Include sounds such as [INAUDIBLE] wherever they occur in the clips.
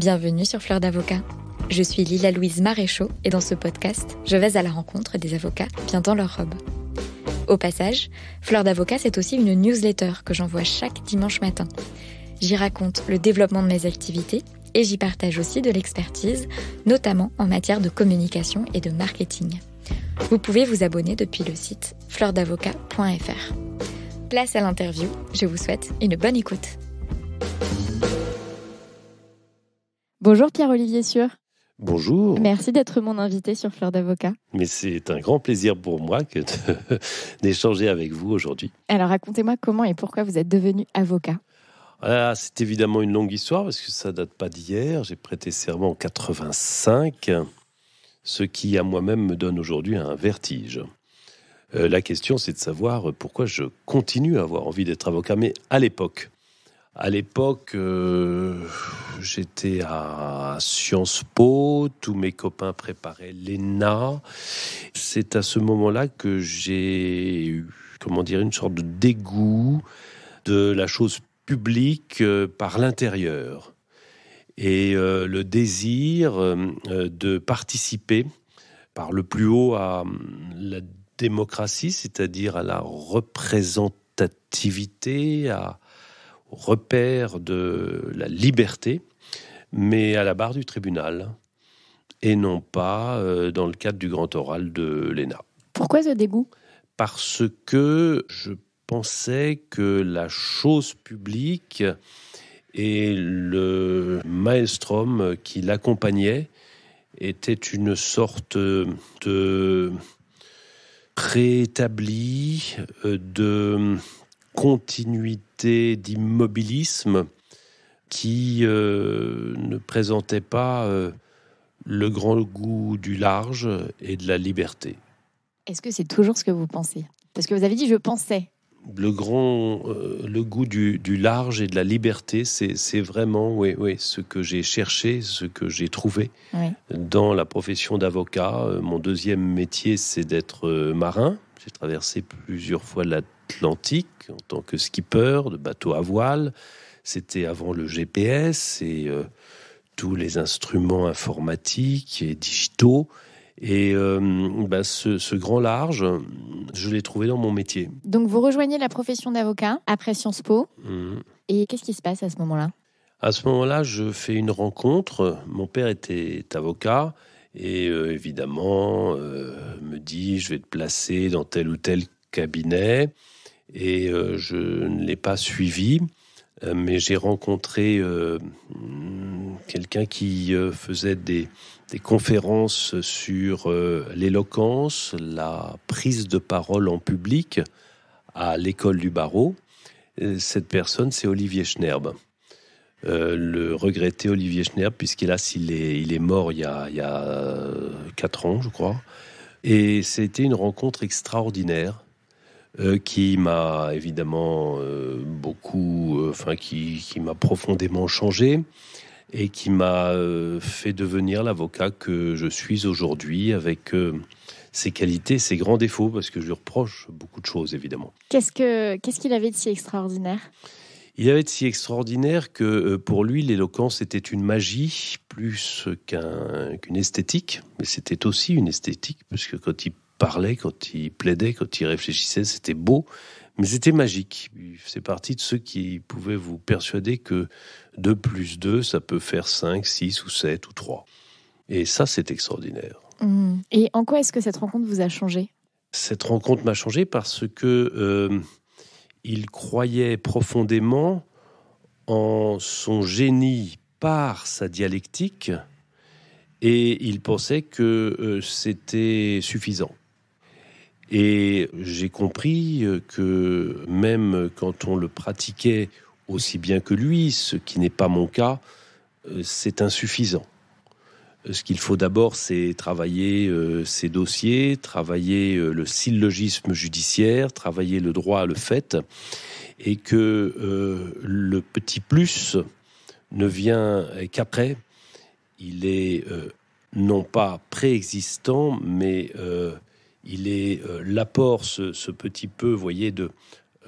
Bienvenue sur Fleur d'avocat. Je suis Lila Louise Maréchaux et dans ce podcast, je vais à la rencontre des avocats bien dans leur robe. Au passage, Fleur d'avocat, c'est aussi une newsletter que j'envoie chaque dimanche matin. J'y raconte le développement de mes activités et j'y partage aussi de l'expertise, notamment en matière de communication et de marketing. Vous pouvez vous abonner depuis le site fleurdavocat.fr. Place à l'interview, je vous souhaite une bonne écoute. Bonjour Pierre-Olivier Sûr. Bonjour. Merci d'être mon invité sur Fleur d'avocat. Mais c'est un grand plaisir pour moi [LAUGHS] d'échanger avec vous aujourd'hui. Alors racontez-moi comment et pourquoi vous êtes devenu avocat. Ah, c'est évidemment une longue histoire parce que ça date pas d'hier. J'ai prêté serment en 85, ce qui à moi-même me donne aujourd'hui un vertige. Euh, la question c'est de savoir pourquoi je continue à avoir envie d'être avocat, mais à l'époque. À l'époque, euh, j'étais à Sciences Po, tous mes copains préparaient l'ENA. C'est à ce moment-là que j'ai eu, comment dire, une sorte de dégoût de la chose publique euh, par l'intérieur et euh, le désir de participer par le plus haut à hum, la démocratie, c'est-à-dire à la représentativité, à repère de la liberté, mais à la barre du tribunal, et non pas euh, dans le cadre du grand oral de l'ENA. Pourquoi ce dégoût Parce que je pensais que la chose publique et le maelstrom qui l'accompagnait était une sorte de préétabli euh, de continuité d'immobilisme qui euh, ne présentait pas euh, le grand goût du large et de la liberté. Est-ce que c'est toujours ce que vous pensez Parce que vous avez dit je pensais. Le grand, euh, le goût du, du, large et de la liberté, c'est vraiment oui, oui, ce que j'ai cherché, ce que j'ai trouvé dans la profession d'avocat. Mon deuxième métier, c'est d'être marin. J'ai traversé plusieurs fois la Atlantique en tant que skipper de bateau à voile. C'était avant le GPS et euh, tous les instruments informatiques et digitaux. Et euh, bah, ce, grand large, je l'ai trouvé dans mon métier. Donc vous rejoignez la profession d'avocat après Sciences Po. Mmh. Et qu'est-ce qui se passe à ce moment-là À ce moment-là, je fais une rencontre. Mon père était avocat. Et euh, évidemment, me dit, je vais te placer dans tel ou tel cabinet et euh, je ne l'ai pas suivi, euh, mais j'ai rencontré euh, quelqu'un qui faisait des, conférences sur l'éloquence, la prise de parole en public à l'école du barreau. Cette personne, c'est Olivier Schnerb. le regretté Olivier Schnerb, puisqu'il il est, il est mort il y, a, il y a ans, je crois. Et c'était une rencontre extraordinaire. Euh, qui m'a évidemment euh, beaucoup, euh, enfin qui, m'a profondément changé et qui m'a fait devenir l'avocat que je suis aujourd'hui avec ses qualités, ses grands défauts, parce que je lui reproche beaucoup de choses évidemment. Qu'est-ce que qu'est-ce qu'il avait de si extraordinaire il avait de si extraordinaire que pour lui, l'éloquence était une magie plus qu'une esthétique, mais c'était aussi une esthétique, puisque que quand il parlait, quand il plaidait, quand il réfléchissait, c'était beau, mais c'était magique. C'est parti de ceux qui pouvaient vous persuader que 2 plus 2, ça peut faire 5, 6 ou 7 ou 3. Et ça, c'est extraordinaire. Mmh. Et en quoi est-ce que cette rencontre vous a changé Cette rencontre m'a changé parce que euh, il croyait profondément en son génie par sa dialectique et il pensait que euh, c'était suffisant. Et j'ai compris euh, que même quand on le pratiquait aussi bien que lui, ce qui n'est pas mon cas, euh, c'est insuffisant. Euh, ce qu'il faut d'abord, c'est travailler ses ces dossiers, travailler le syllogisme judiciaire, travailler le droit à le fait, et que le petit plus ne vient qu'après. Il est non pas préexistant, mais il est euh, l'apport, ce, petit peu, vous voyez, de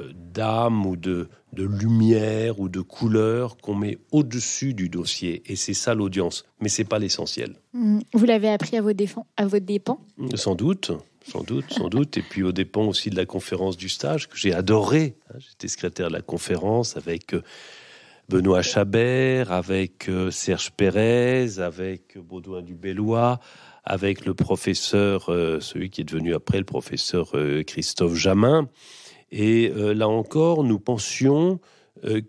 euh, d'âme ou de, lumière ou de couleur qu'on met au-dessus du dossier. Et c'est ça l'audience. Mais c'est pas l'essentiel. Mmh. Vous l'avez appris à vos, à vos dépens Sans doute, sans doute, sans doute. Et puis aux dépens aussi de la conférence du stage, que j'ai adoré. Hein. J'étais secrétaire de la conférence avec... Euh, Benoît Chabert, avec Serge Pérez, avec Baudouin Dubélois, avec le professeur, euh, celui qui est devenu après le professeur euh, Christophe Jamin. Et euh, là encore, nous pensions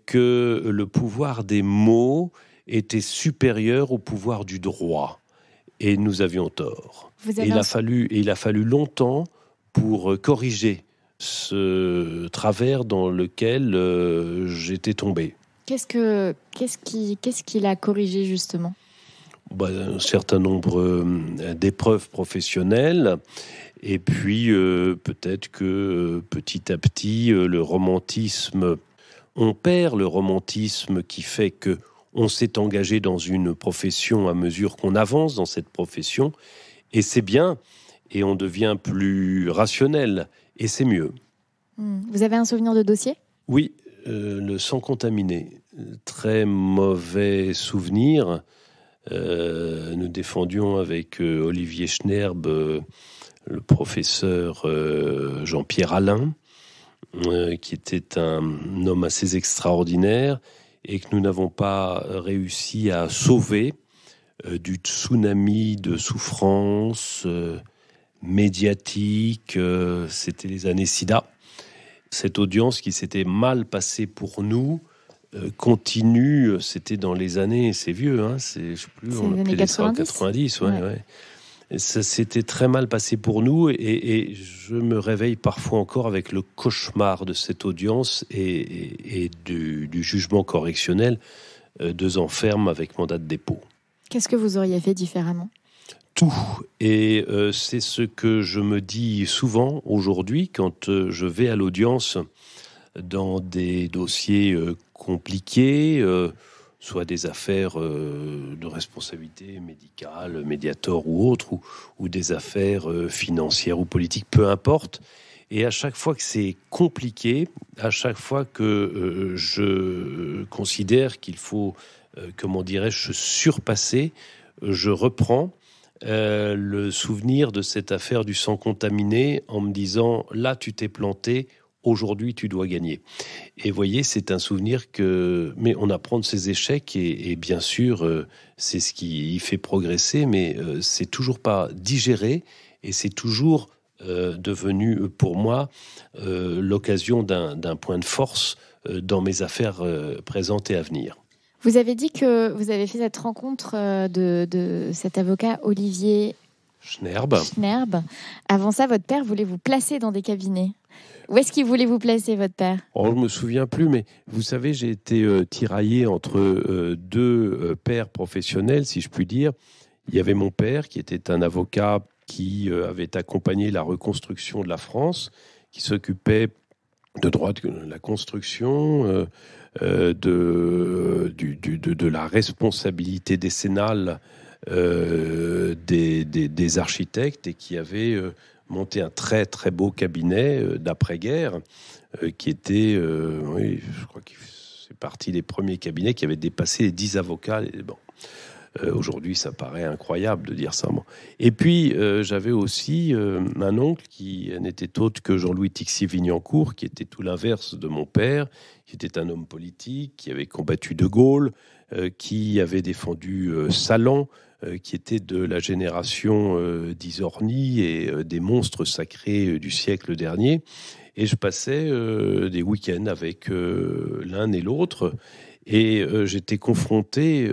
que le pouvoir des mots était supérieur au pouvoir du droit. Et nous avions tort. il, a fallu, il a fallu longtemps pour corriger ce travers dans lequel j'étais tombé. Qu'est-ce, que, qu'est-ce, qui, qu'est-ce qu'il a corrigé justement bah, un certain nombre euh, d'épreuves professionnelles. Et puis euh, peut-être que euh, petit à petit, le romantisme, on perd le romantisme qui fait que on s'est engagé dans une profession à mesure qu'on avance dans cette profession, et c'est bien, et on devient plus rationnel, et c'est mieux. Hmm. Vous avez un souvenir de dossier Oui, le sang contaminé. Très mauvais souvenir. Euh, nous défendions avec euh, Olivier Schnerb, euh, le professeur Jean-Pierre Alain, qui était un homme assez extraordinaire et que nous n'avons pas réussi à sauver du tsunami de souffrance médiatique. C'était les années SIDA. Cette audience qui s'était mal passée pour nous euh, continue, c'était dans les années, c'est vieux, hein, c'est, on appelait 90. ça 90, Ça s'était très mal passé pour nous et, je me réveille parfois encore avec le cauchemar de cette audience et, du, jugement correctionnel, euh, deux ans ferme avec mandat de dépôt. Qu'est-ce que vous auriez fait différemment Tout. Et euh, c'est ce que je me dis souvent aujourd'hui quand je vais à l'audience dans des dossiers euh, compliqués, euh, soit des affaires euh, de responsabilité médicale, médiator ou autre, ou, des affaires financières ou politiques, peu importe. Et à chaque fois que c'est compliqué, à chaque fois que je considère qu'il faut, comment dirais-je, surpasser, je reprends le souvenir de cette affaire du sang contaminé en me disant là tu t'es planté, aujourd'hui tu dois gagner. Et voyez, c'est un souvenir que... Mais on apprend de ses échecs et, bien sûr, euh, c'est ce qui y fait progresser, mais euh, c'est toujours pas digéré et c'est toujours euh, devenu pour moi l'occasion d'un point de force dans mes affaires présentes et à venir. Vous avez dit que vous avez fait cette rencontre de, de cet avocat Olivier Schnerb. Schnerb. Avant ça, votre père voulait vous placer dans des cabinets. Où est-ce qu'il voulait vous placer, votre père oh, Je ne me souviens plus, mais vous savez, j'ai été euh, tiraillé entre euh, deux euh, pères professionnels, si je puis dire. Il y avait mon père, qui était un avocat qui avait accompagné la reconstruction de la France, qui s'occupait de la construction, de, la responsabilité décennale des, architectes et qui avait monté un très très beau cabinet euh, d'après-guerre euh, qui était, euh, oui, je crois que c'est parti des premiers cabinets qui avaient dépassé les 10 avocats. Bon. Aujourd'hui, ça paraît incroyable de dire ça. Et puis, j'avais aussi un oncle qui n'était autre que Jean-Louis Tixier-Vignancourt, qui était tout l'inverse de mon père, qui était un homme politique, qui avait combattu De Gaulle, qui avait défendu Salon. Euh, qui était de la génération euh, d'Isorni et euh, des monstres sacrés du siècle dernier. Et je passais des week-ends avec l'un et l'autre. Et j'étais confronté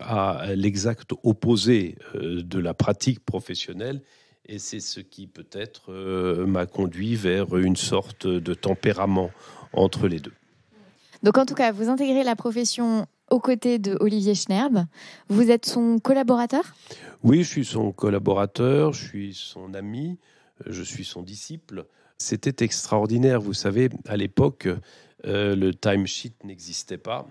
à l'exact opposé de la pratique professionnelle et c'est ce qui peut-être m'a conduit vers une sorte de tempérament entre les deux. Donc en tout cas, vous intégrez la profession aux côtés de Olivier Schnerb. Vous êtes son collaborateur Oui, je suis son collaborateur, je suis son ami, je suis son disciple. C'était extraordinaire, vous savez, à l'époque, euh, le timesheet n'existait pas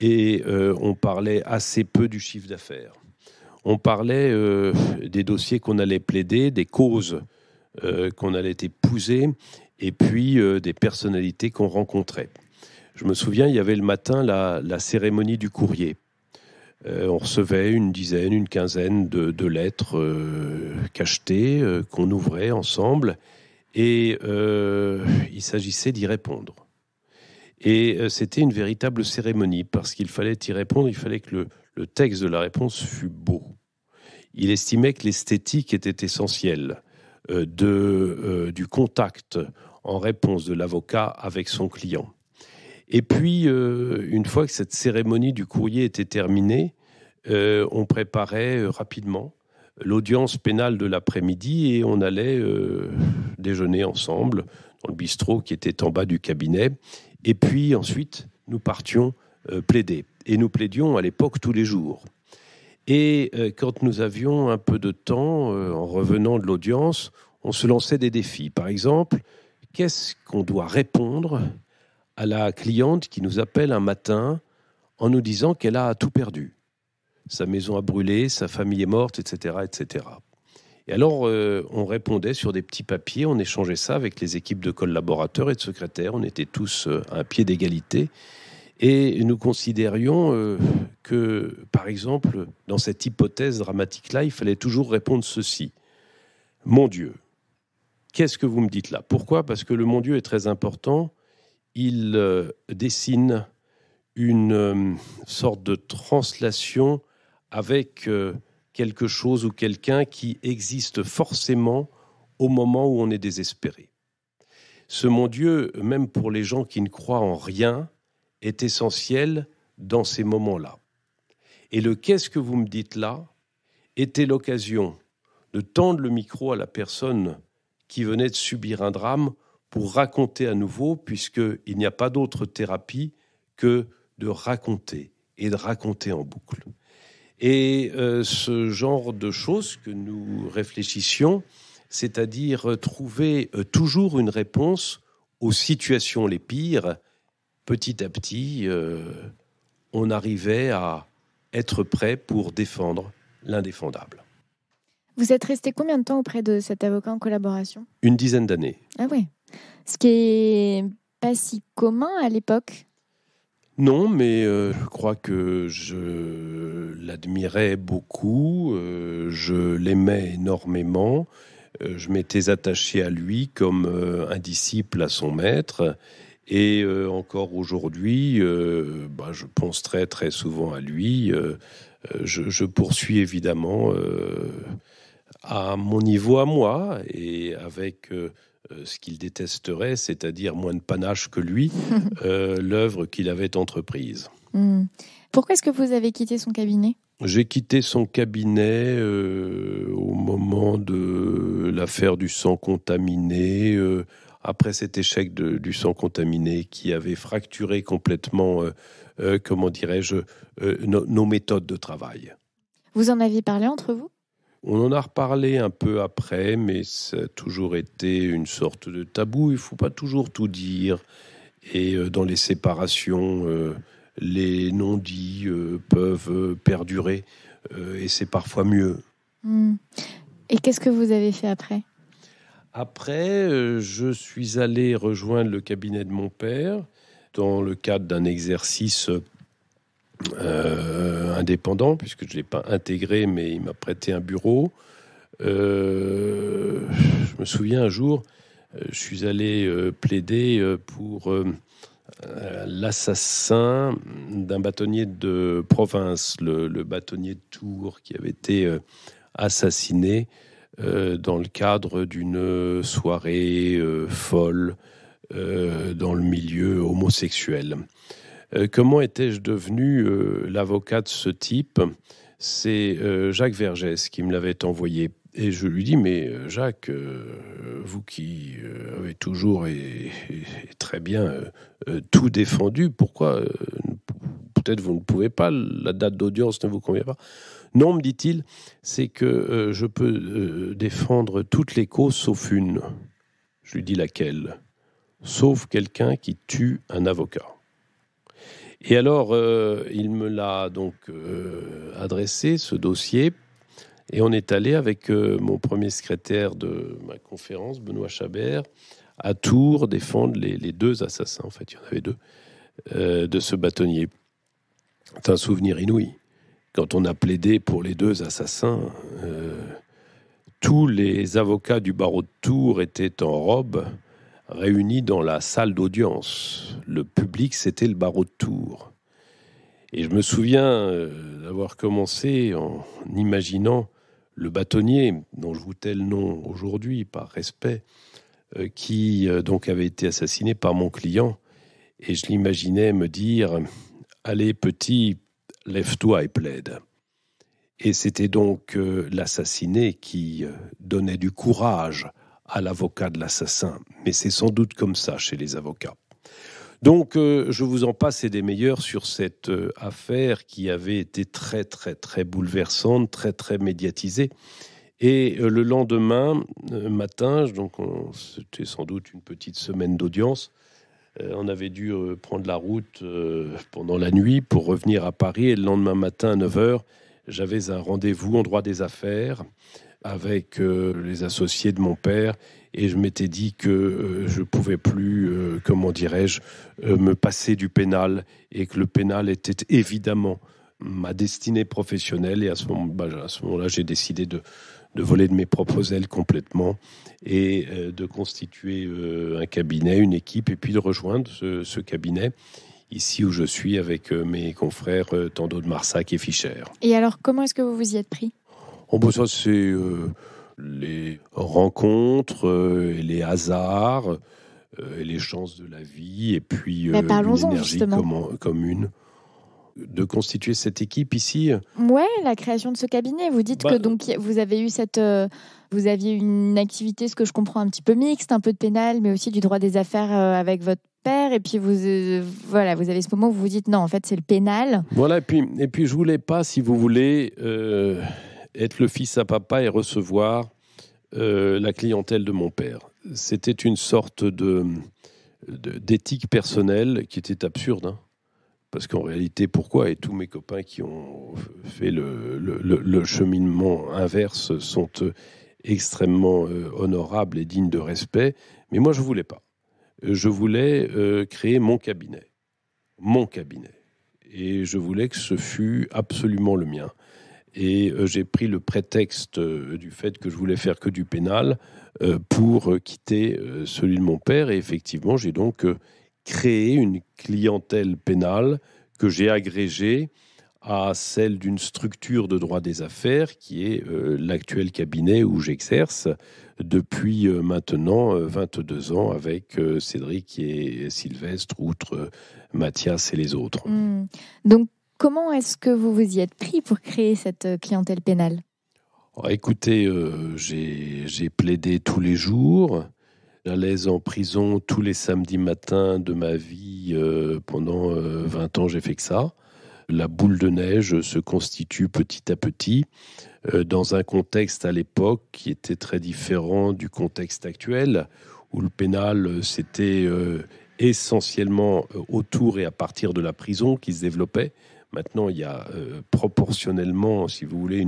et euh, on parlait assez peu du chiffre d'affaires. On parlait euh, des dossiers qu'on allait plaider, des causes qu'on allait épouser et puis des personnalités qu'on rencontrait. Je me souviens, il y avait le matin la, cérémonie du courrier. Euh, on recevait une dizaine, une quinzaine de, lettres euh, cachetées euh, qu'on ouvrait ensemble et il s'agissait d'y répondre. Et c'était une véritable cérémonie parce qu'il fallait y répondre, il fallait que le, texte de la réponse fût beau. Il estimait que l'esthétique était essentielle du contact en réponse de l'avocat avec son client. Et puis, euh, une fois que cette cérémonie du courrier était terminée, euh, on préparait euh, rapidement l'audience pénale de l'après-midi et on allait déjeuner ensemble dans le bistrot qui était en bas du cabinet. Et puis ensuite, nous partions plaider. Et nous plaidions à l'époque tous les jours. Et quand nous avions un peu de temps, en revenant de l'audience, on se lançait des défis. Par exemple, qu'est-ce qu'on doit répondre à la cliente qui nous appelle un matin en nous disant qu'elle a tout perdu. Sa maison a brûlé, sa famille est morte, etc. etc. Et alors, euh, on répondait sur des petits papiers, on échangeait ça avec les équipes de collaborateurs et de secrétaires, on était tous à euh, un pied d'égalité. Et nous considérions euh, que, par exemple, dans cette hypothèse dramatique-là, il fallait toujours répondre ceci. Mon Dieu, qu'est-ce que vous me dites là Pourquoi Parce que le mon Dieu est très important il euh, dessine une euh, sorte de translation avec euh, quelque chose ou quelqu'un qui existe forcément au moment où on est désespéré. Ce mon Dieu, même pour les gens qui ne croient en rien, est essentiel dans ces moments-là. Et le qu'est-ce que vous me dites là était l'occasion de tendre le micro à la personne qui venait de subir un drame pour raconter à nouveau, puisqu'il n'y a pas d'autre thérapie que de raconter et de raconter en boucle. Et euh, ce genre de choses que nous réfléchissions, c'est-à-dire trouver euh, toujours une réponse aux situations les pires, petit à petit, euh, on arrivait à être prêt pour défendre l'indéfendable. Vous êtes resté combien de temps auprès de cet avocat en collaboration Une dizaine d'années. Ah oui ce qui est pas si commun à l'époque. Non, mais euh, je crois que je l'admirais beaucoup, euh, je l'aimais énormément, euh, je m'étais attaché à lui comme un disciple à son maître, et encore aujourd'hui, bah, je pense très très souvent à lui. Je, je, poursuis évidemment à mon niveau à moi et avec euh, ce qu'il détesterait, c'est-à-dire moins de panache que lui, [LAUGHS] euh, l'œuvre qu'il avait entreprise. Hmm. Pourquoi est-ce que vous avez quitté son cabinet j'ai quitté son cabinet euh, au moment de l'affaire du sang contaminé, après cet échec du sang contaminé qui avait fracturé complètement, comment dirais-je, nos méthodes de travail. Vous en aviez parlé entre vous on en a reparlé un peu après, mais ça a toujours été une sorte de tabou. Il faut pas toujours tout dire. Et euh, dans les séparations, euh, les non-dits euh, peuvent perdurer. et c'est parfois mieux. Hmm. Et qu'est-ce que vous avez fait après Après, je suis allé rejoindre le cabinet de mon père dans le cadre d'un exercice euh, indépendant, puisque je ne l'ai pas intégré, mais il m'a prêté un bureau. Euh, je me souviens un jour, euh, je suis allé plaider pour l'assassin d'un bâtonnier de province, le, bâtonnier de Tours, qui avait été assassiné dans le cadre d'une soirée folle dans le milieu homosexuel. Euh, comment étais-je devenu euh, l'avocat de ce type C'est euh, Jacques Vergès qui me l'avait envoyé. Et je lui dis, mais Jacques, vous qui avez toujours et, et très bien tout défendu, pourquoi peut-être vous ne pouvez pas, la date d'audience ne vous convient pas Non, me dit-il, c'est que je peux défendre toutes les causes sauf une. Je lui dis laquelle Sauf quelqu'un qui tue un avocat. Et alors, euh, il me l'a donc euh, adressé, ce dossier, et on est allé avec euh, mon premier secrétaire de ma conférence, Benoît Chabert, à Tours défendre les, les deux assassins, en fait, il y en avait deux, de ce bâtonnier. C'est un souvenir inouï. Quand on a plaidé pour les deux assassins, tous les avocats du barreau de Tours étaient en robe réunis dans la salle d'audience. Le public, c'était le barreau de Tours. Et je me souviens euh, d'avoir commencé en imaginant le bâtonnier, dont je vous tais nom aujourd'hui par respect, euh, qui euh, donc avait été assassiné par mon client. Et je l'imaginais me dire Allez, petit, lève-toi et plaide. Et c'était donc l'assassiné qui donnait du courage à l'avocat de l'assassin. Mais c'est sans doute comme ça chez les avocats. Donc, euh, je vous en passe et des meilleurs sur cette euh, affaire qui avait été très, très, très bouleversante, très, très médiatisée. Et euh, le lendemain matin, donc c'était sans doute une petite semaine d'audience, on avait dû prendre la route pendant la nuit pour revenir à Paris. Et le lendemain matin, à 9h, j'avais un rendez-vous en droit des affaires avec euh, les associés de mon père et je m'étais dit que euh, je ne pouvais plus, euh, comment dirais-je, me passer du pénal et que le pénal était évidemment ma destinée professionnelle. Et à ce bah, moment-là, j'ai décidé de, voler de mes propres ailes complètement et de constituer un cabinet, une équipe, et puis de rejoindre ce, ce cabinet ici où je suis avec mes confrères Tando de Marsac et Fischer. Et alors, comment est-ce que vous vous y êtes pris Oh, bah, ça, c'est euh, les rencontres, euh, les hasards, euh, et les chances de la vie, et puis bah, l'énergie commune. de constituer cette équipe ici Ouais, la création de ce cabinet. Vous dites bah, que donc vous avez eu cette, vous aviez une activité, ce que je comprends un petit peu mixte, un peu de pénal, mais aussi du droit des affaires avec votre père. Et puis vous, voilà, vous avez ce moment où vous vous dites non, en fait c'est le pénal. Voilà. Et puis et puis je voulais pas, si vous voulez, être le fils à papa et recevoir euh, la clientèle de mon père. C'était une sorte de d'éthique personnelle qui était absurde. Hein. parce qu'en réalité, pourquoi Et tous mes copains qui ont fait le, cheminement inverse sont euh, extrêmement euh, honorables et dignes de respect. Mais moi, je ne voulais pas. Je voulais créer mon cabinet. Mon cabinet. Et je voulais que ce fût absolument le mien et euh, j'ai pris le prétexte euh, du fait que je voulais faire que du pénal euh, pour quitter celui de mon père. Et effectivement, j'ai donc créé une clientèle pénale que j'ai agrégée à celle d'une structure de droit des affaires qui est l'actuel cabinet où j'exerce depuis maintenant 22 ans avec Cédric et Sylvestre, outre Mathias et les autres. Hmm. Donc Comment est-ce que vous vous y êtes pris pour créer cette euh, clientèle pénale oh, Écoutez, euh, j'ai plaidé tous les jours. J'allais en prison tous les samedis matins de ma vie. Euh, pendant 20 ans, j'ai fait que ça. La boule de neige se constitue petit à petit dans un contexte à l'époque qui était très différent du contexte actuel, où le pénal, c'était essentiellement autour et à partir de la prison qui se développait. Maintenant, il y a euh, proportionnellement, si vous voulez,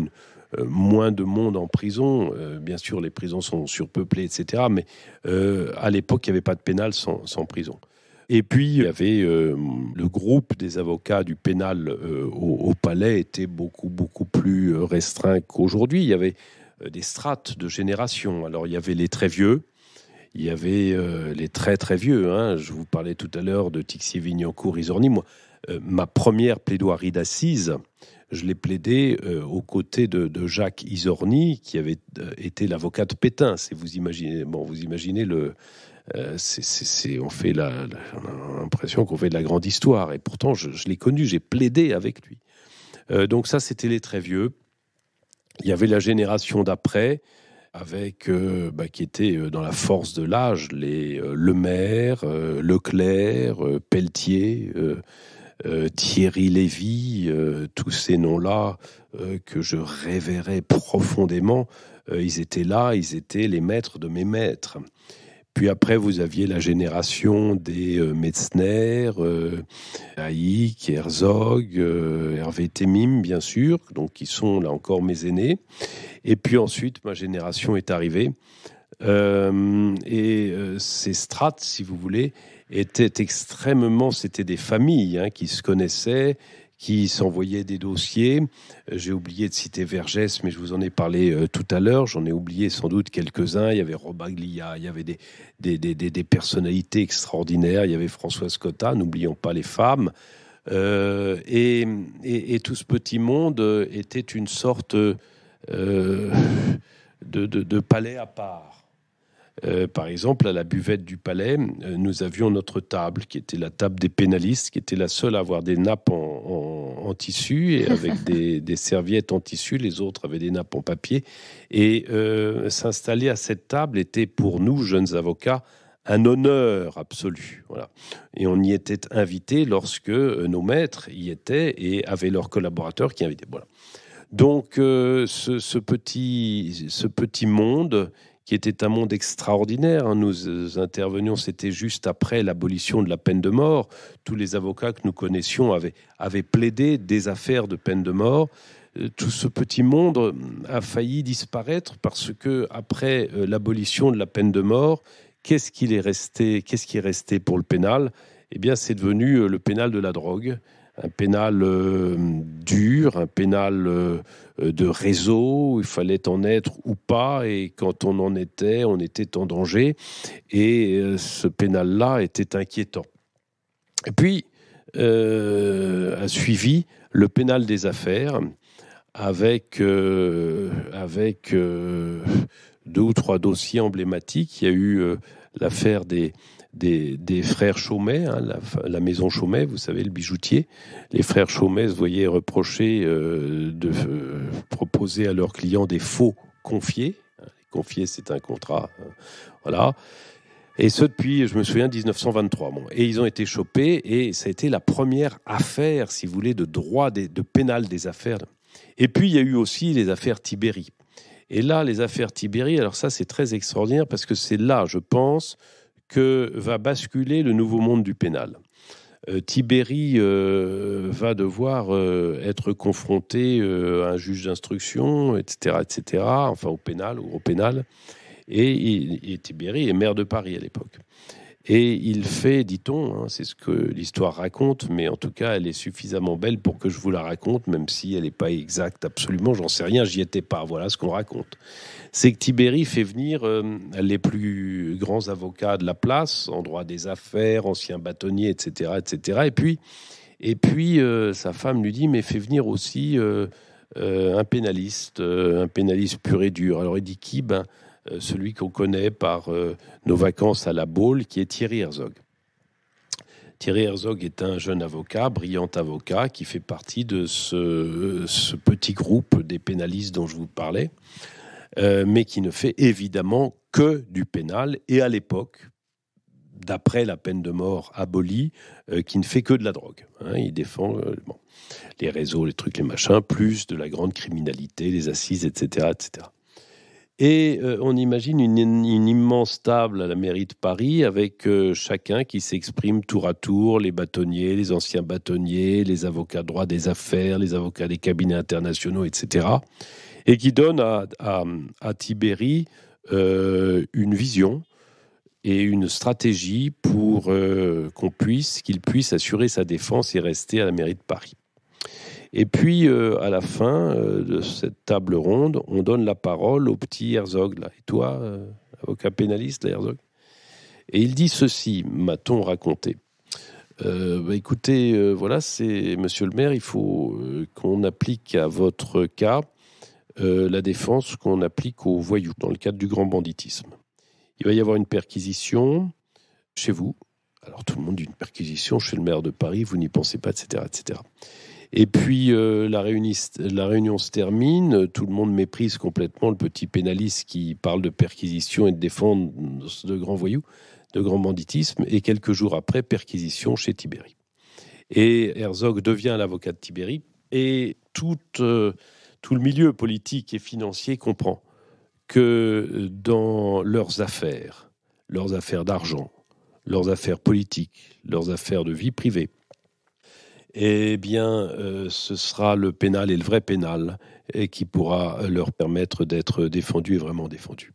euh, moins de monde en prison. Euh, bien sûr, les prisons sont surpeuplées, etc. Mais à l'époque, il n'y avait pas de pénal sans, prison. Et puis, il y avait le groupe des avocats du pénal au, palais était beaucoup, beaucoup plus restreint qu'aujourd'hui. Il y avait des strates de génération. Alors, il y avait les très vieux, il y avait les très très vieux. Hein. Je vous parlais tout à l'heure de Tixier Vignancourt Isorni. Moi, euh, ma première plaidoirie d'assises, je l'ai plaidé euh, aux côtés de, Jacques Isorni, qui avait euh, été l'avocat de Pétain. vous imaginez, bon, vous imaginez le. on fait a l'impression qu'on fait de la grande histoire. Et pourtant, je, l'ai connu, j'ai plaidé avec lui. donc ça, c'était les très vieux. Il y avait la génération d'après, avec bah, qui était dans la force de l'âge les euh, maire Leclerc, Pelletier, euh, Thierry Lévy, euh, tous ces noms-là euh, que je révérais profondément, ils étaient là, ils étaient les maîtres de mes maîtres. Puis après, vous aviez la génération des Metzner, Haïk, Herzog, Hervé Temim, bien sûr, donc qui sont là encore mes aînés. Et puis ensuite, ma génération est arrivée. et ces strates, si vous voulez, était extrêmement, c'était des familles hein, qui se connaissaient, qui s'envoyaient des dossiers. Euh, j'ai oublié de citer Vergès, mais je vous en ai parlé euh, tout à l'heure. J'en ai oublié sans doute quelques-uns. Il y avait Robaglia, il y avait des, des, personnalités extraordinaires. Il y avait Françoise Cotta, n'oublions pas les femmes. Euh, et, tout ce petit monde était une sorte de palais à part. Euh, par exemple, à la buvette du palais, euh, nous avions notre table, qui était la table des pénalistes, qui était la seule à avoir des nappes en, tissu et [LAUGHS] avec des, serviettes en tissu. Les autres avaient des nappes en papier. Et euh, s'installer à cette table était pour nous, jeunes avocats, un honneur absolu. Voilà. Et on y était invités lorsque nos maîtres y étaient et avaient leurs collaborateurs qui invitaient. Voilà. Donc, ce, ce, petit, ce petit monde qui était un monde extraordinaire. Hein. Nous euh, intervenions, c'était juste après l'abolition de la peine de mort. Tous les avocats que nous connaissions avaient, plaidé des affaires de peine de mort. Euh, tout ce petit monde euh, a failli disparaître parce que, après l'abolition de la peine de mort, est resté Qu'est-ce qui est resté pour le pénal eh bien c'est devenu euh, le pénal de la drogue, un pénal euh, dur, un pénal euh, de réseau, il fallait en être ou pas, et quand on en était, on était en danger, et ce pénal-là était inquiétant. Et puis, a suivi le pénal des affaires, avec, avec deux ou trois dossiers emblématiques. Il y a eu l'affaire des, des, frères Chaumet, hein, la, maison Chaumet, vous savez, le bijoutier. Les frères Chaumet se voyaient reprocher euh, de euh, proposer à leurs clients des faux confiés. Confier, c'est un contrat. Euh, voilà. Et ce depuis, je me souviens, 1923. Et ils ont été chopés et ça a été la première affaire, si vous voulez, de droit, de pénal des affaires. Et puis, il y a eu aussi les affaires Tibéri. Et là, les affaires Tibéri, alors ça, c'est très extraordinaire parce que c'est là, je pense, que va basculer le nouveau monde du pénal. Euh, Tibéri euh, va devoir euh, être confronté à un juge d'instruction, etc., etc., enfin au pénal, au pénal. Et, et Tibéri est maire de Paris à l'époque. Et il fait, dit-on, hein, c'est ce que l'histoire raconte, mais en tout cas, elle est suffisamment belle pour que je vous la raconte, même si elle n'est pas exacte absolument, j'en sais rien, j'y étais pas, voilà ce qu'on raconte. C'est que Tibéri fait venir euh, les plus grands avocats de la place, en droit des affaires, anciens bâtonniers, etc., etc. Et puis, et puis euh, sa femme lui dit, mais fait venir aussi euh, un pénaliste, un pénaliste pur et dur. Alors il dit qui ben, euh, celui qu'on connaît par euh, nos vacances à la Baule, qui est Thierry Herzog. Thierry Herzog est un jeune avocat, brillant avocat, qui fait partie de ce, petit groupe des pénalistes dont je vous parlais, euh, mais qui ne fait évidemment que du pénal, et à l'époque, d'après la peine de mort abolie, qui ne fait que de la drogue. Hein. il défend les réseaux, les trucs, les machins, plus de la grande criminalité, les assises, etc. etc. Et euh, on imagine une, immense table à la mairie de Paris avec euh, chacun qui s'exprime tour à tour, les bâtonniers, les anciens bâtonniers, les avocats droit des affaires, les avocats des cabinets internationaux, etc. Et qui donne à, à, Tibéri euh, une vision et une stratégie pour qu'on puisse, qu'il puisse assurer sa défense et rester à la mairie de Paris. Et puis, euh, à la fin euh, de cette table ronde, on donne la parole au petit Herzog. Là. Et toi, euh, avocat pénaliste, Herzog Et il dit ceci, m'a-t-on raconté. Bah, écoutez, voilà, c'est monsieur le maire, il faut qu'on applique à votre cas la défense qu'on applique aux voyous dans le cadre du grand banditisme. Il va y avoir une perquisition chez vous. Alors tout le monde dit une perquisition chez le maire de Paris, vous n'y pensez pas, etc. etc. Et puis euh, la, réunion se termine, tout le monde méprise complètement le petit pénaliste qui parle de perquisition et de défendre de grands voyous, de grand banditisme, et quelques jours après, perquisition chez Tibéri. Et Herzog devient l'avocat de Tibéri, et euh, tout le milieu politique et financier comprend que dans leurs affaires, leurs affaires d'argent, leurs affaires politiques, leurs affaires de vie privée, eh bien, euh, ce sera le pénal et le vrai pénal qui pourra euh, leur permettre d'être défendus et vraiment défendus.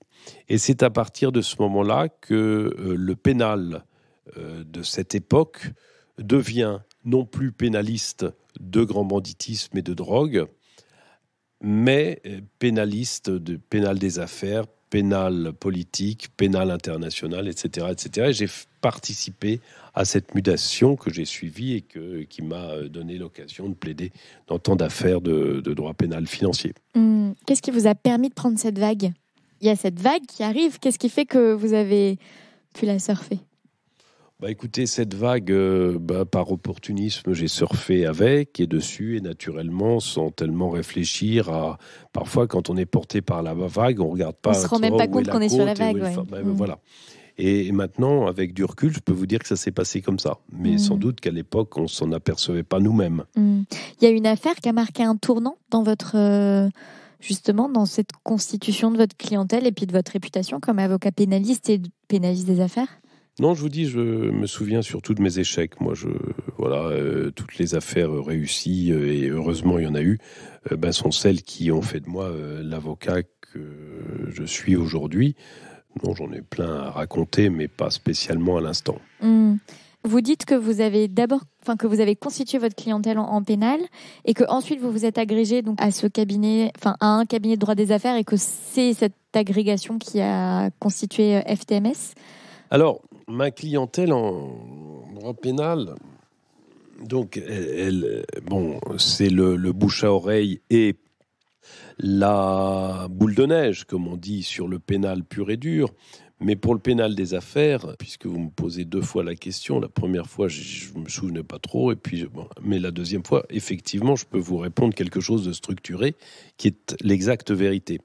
Et c'est à partir de ce moment-là que euh, le pénal de cette époque devient non plus pénaliste de grand banditisme et de drogue, mais pénaliste de pénal des affaires, pénal politique, pénal international, etc. etc. j'ai participé à cette mutation que j'ai suivie et qui m'a euh, donné l'occasion de plaider dans tant d'affaires de, droit pénal financier. Hmm. Qu'est-ce qui vous a permis de prendre cette vague Il y a cette vague qui arrive. Qu'est-ce qui fait que vous avez pu la surfer bah, écoutez, cette vague, euh, bah, par opportunisme, j'ai surfé avec et dessus, et naturellement, sans tellement réfléchir à. Parfois, quand on est porté par la vague, on regarde pas. On se rend même pas compte qu'on est sur la vague. Bah, voilà. Et maintenant, avec du recul, je peux vous dire que ça s'est passé comme ça. Mais sans mm. doute qu'à l'époque, on ne s'en apercevait pas nous-mêmes. Mm. Il y a une affaire qui a marqué un tournant dans votre. Euh, justement dans cette constitution de votre clientèle et puis de votre réputation comme avocat pénaliste et pénaliste des affaires non, je vous dis, je me souviens surtout de mes échecs. Moi, je voilà, euh, toutes les affaires réussies euh, et heureusement il y en a eu, euh, ben, sont celles qui ont fait de moi l'avocat que je suis aujourd'hui. Non, j'en ai plein à raconter, mais pas spécialement à l'instant. Hmm. Vous dites que vous avez d'abord, enfin que vous avez constitué votre clientèle en, pénal et que ensuite vous vous êtes agrégé donc à ce cabinet, enfin à un cabinet de droit des affaires et que c'est cette agrégation qui a constitué FTMS. Alors, ma clientèle en droit pénal, donc, elle, bon, c'est le, bouche à oreille et la boule de neige, comme on dit, sur le pénal pur et dur. Mais pour le pénal des affaires, puisque vous me posez deux fois la question, la première fois, je ne me souvenais pas trop, et puis, mais la deuxième fois, effectivement, je peux vous répondre quelque chose de structuré qui est l'exacte vérité.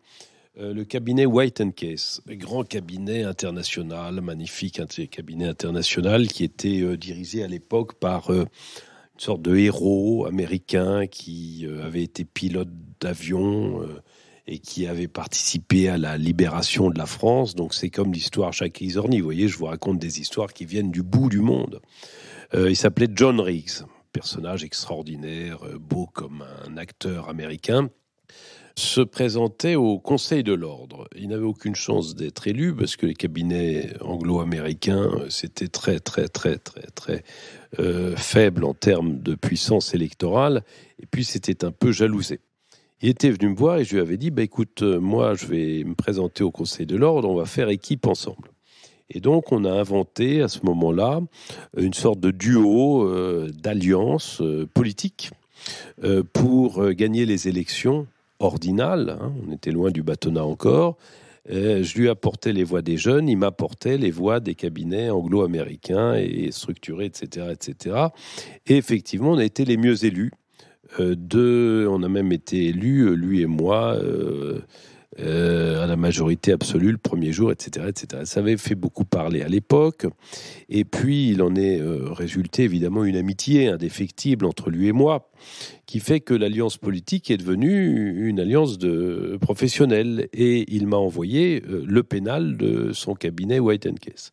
Euh, le cabinet White and Case, grand cabinet international, magnifique cabinet international qui était euh, dirigé à l'époque par euh, une sorte de héros américain qui avait été pilote d'avion et qui avait participé à la libération de la France. Donc c'est comme l'histoire Jacques Zorni, vous voyez, je vous raconte des histoires qui viennent du bout du monde. il s'appelait John Riggs personnage extraordinaire, beau comme un acteur américain, se présentait au Conseil de l'ordre. Il n'avait aucune chance d'être élu parce que les cabinets anglo-américains, euh, c'était très, très, très, très, très euh, faible en termes de puissance électorale. Et puis, c'était un peu jalousé. Il était venu me voir et je lui avais dit, bah, écoute, euh, moi, je vais me présenter au Conseil de l'ordre, on va faire équipe ensemble. Et donc, on a inventé à ce moment-là une sorte de duo d'alliance politique pour gagner les élections ordinal, hein, on était loin du bâtonnat encore. je lui apportais les voix des jeunes, il m'apportait les voix des cabinets anglo-américains et structurés, etc., etc. Et effectivement, on a été les mieux élus. Euh, on a même été élus, euh, lui et moi. Euh, euh, à la majorité absolue le premier jour, etc., etc. Ça avait fait beaucoup parler à l'époque. Et puis, il en est euh, résulté évidemment une amitié indéfectible entre lui et moi, qui fait que l'alliance politique est devenue une alliance de professionnels. Et il m'a envoyé euh, le pénal de son cabinet White Case.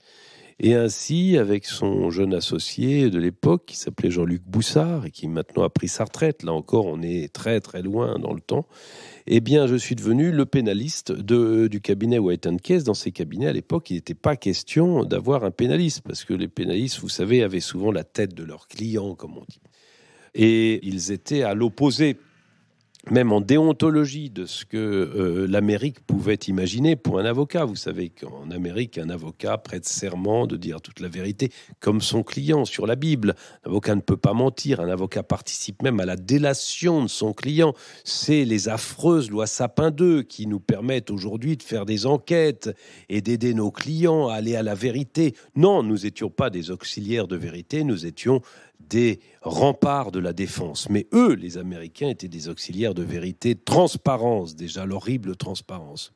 Et ainsi, avec son jeune associé de l'époque, qui s'appelait Jean-Luc Boussard, et qui maintenant a pris sa retraite, là encore, on est très très loin dans le temps, eh bien, je suis devenu le pénaliste du cabinet White and Case. Dans ces cabinets, à l'époque, il n'était pas question d'avoir un pénaliste, parce que les pénalistes, vous savez, avaient souvent la tête de leurs clients, comme on dit. Et ils étaient à l'opposé même en déontologie de ce que euh, l'Amérique pouvait imaginer pour un avocat. Vous savez qu'en Amérique, un avocat prête serment de dire toute la vérité, comme son client sur la Bible. Un avocat ne peut pas mentir, un avocat participe même à la délation de son client. C'est les affreuses lois Sapin 2 qui nous permettent aujourd'hui de faire des enquêtes et d'aider nos clients à aller à la vérité. Non, nous n'étions pas des auxiliaires de vérité, nous étions des remparts de la défense. Mais eux, les Américains, étaient des auxiliaires de vérité, transparence, déjà l'horrible transparence.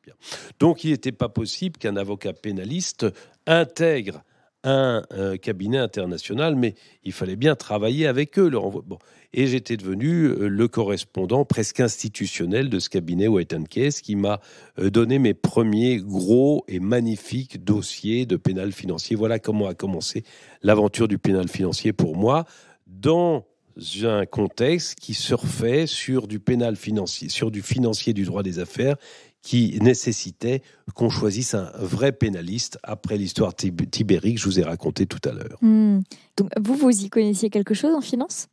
Donc il n'était pas possible qu'un avocat pénaliste intègre un, euh, cabinet international, mais il fallait bien travailler avec eux. Et j'étais devenu euh, le correspondant presque institutionnel de ce cabinet White Case qui m'a euh, donné mes premiers gros et magnifiques dossiers de pénal financier. Voilà comment a commencé l'aventure du pénal financier pour moi dans un contexte qui surfait sur du pénal financier, sur du financier du droit des affaires, qui nécessitait qu'on choisisse un vrai pénaliste après l'histoire tibérique que je vous ai racontée tout à l'heure. Hmm. Donc vous, vous y connaissiez quelque chose en finance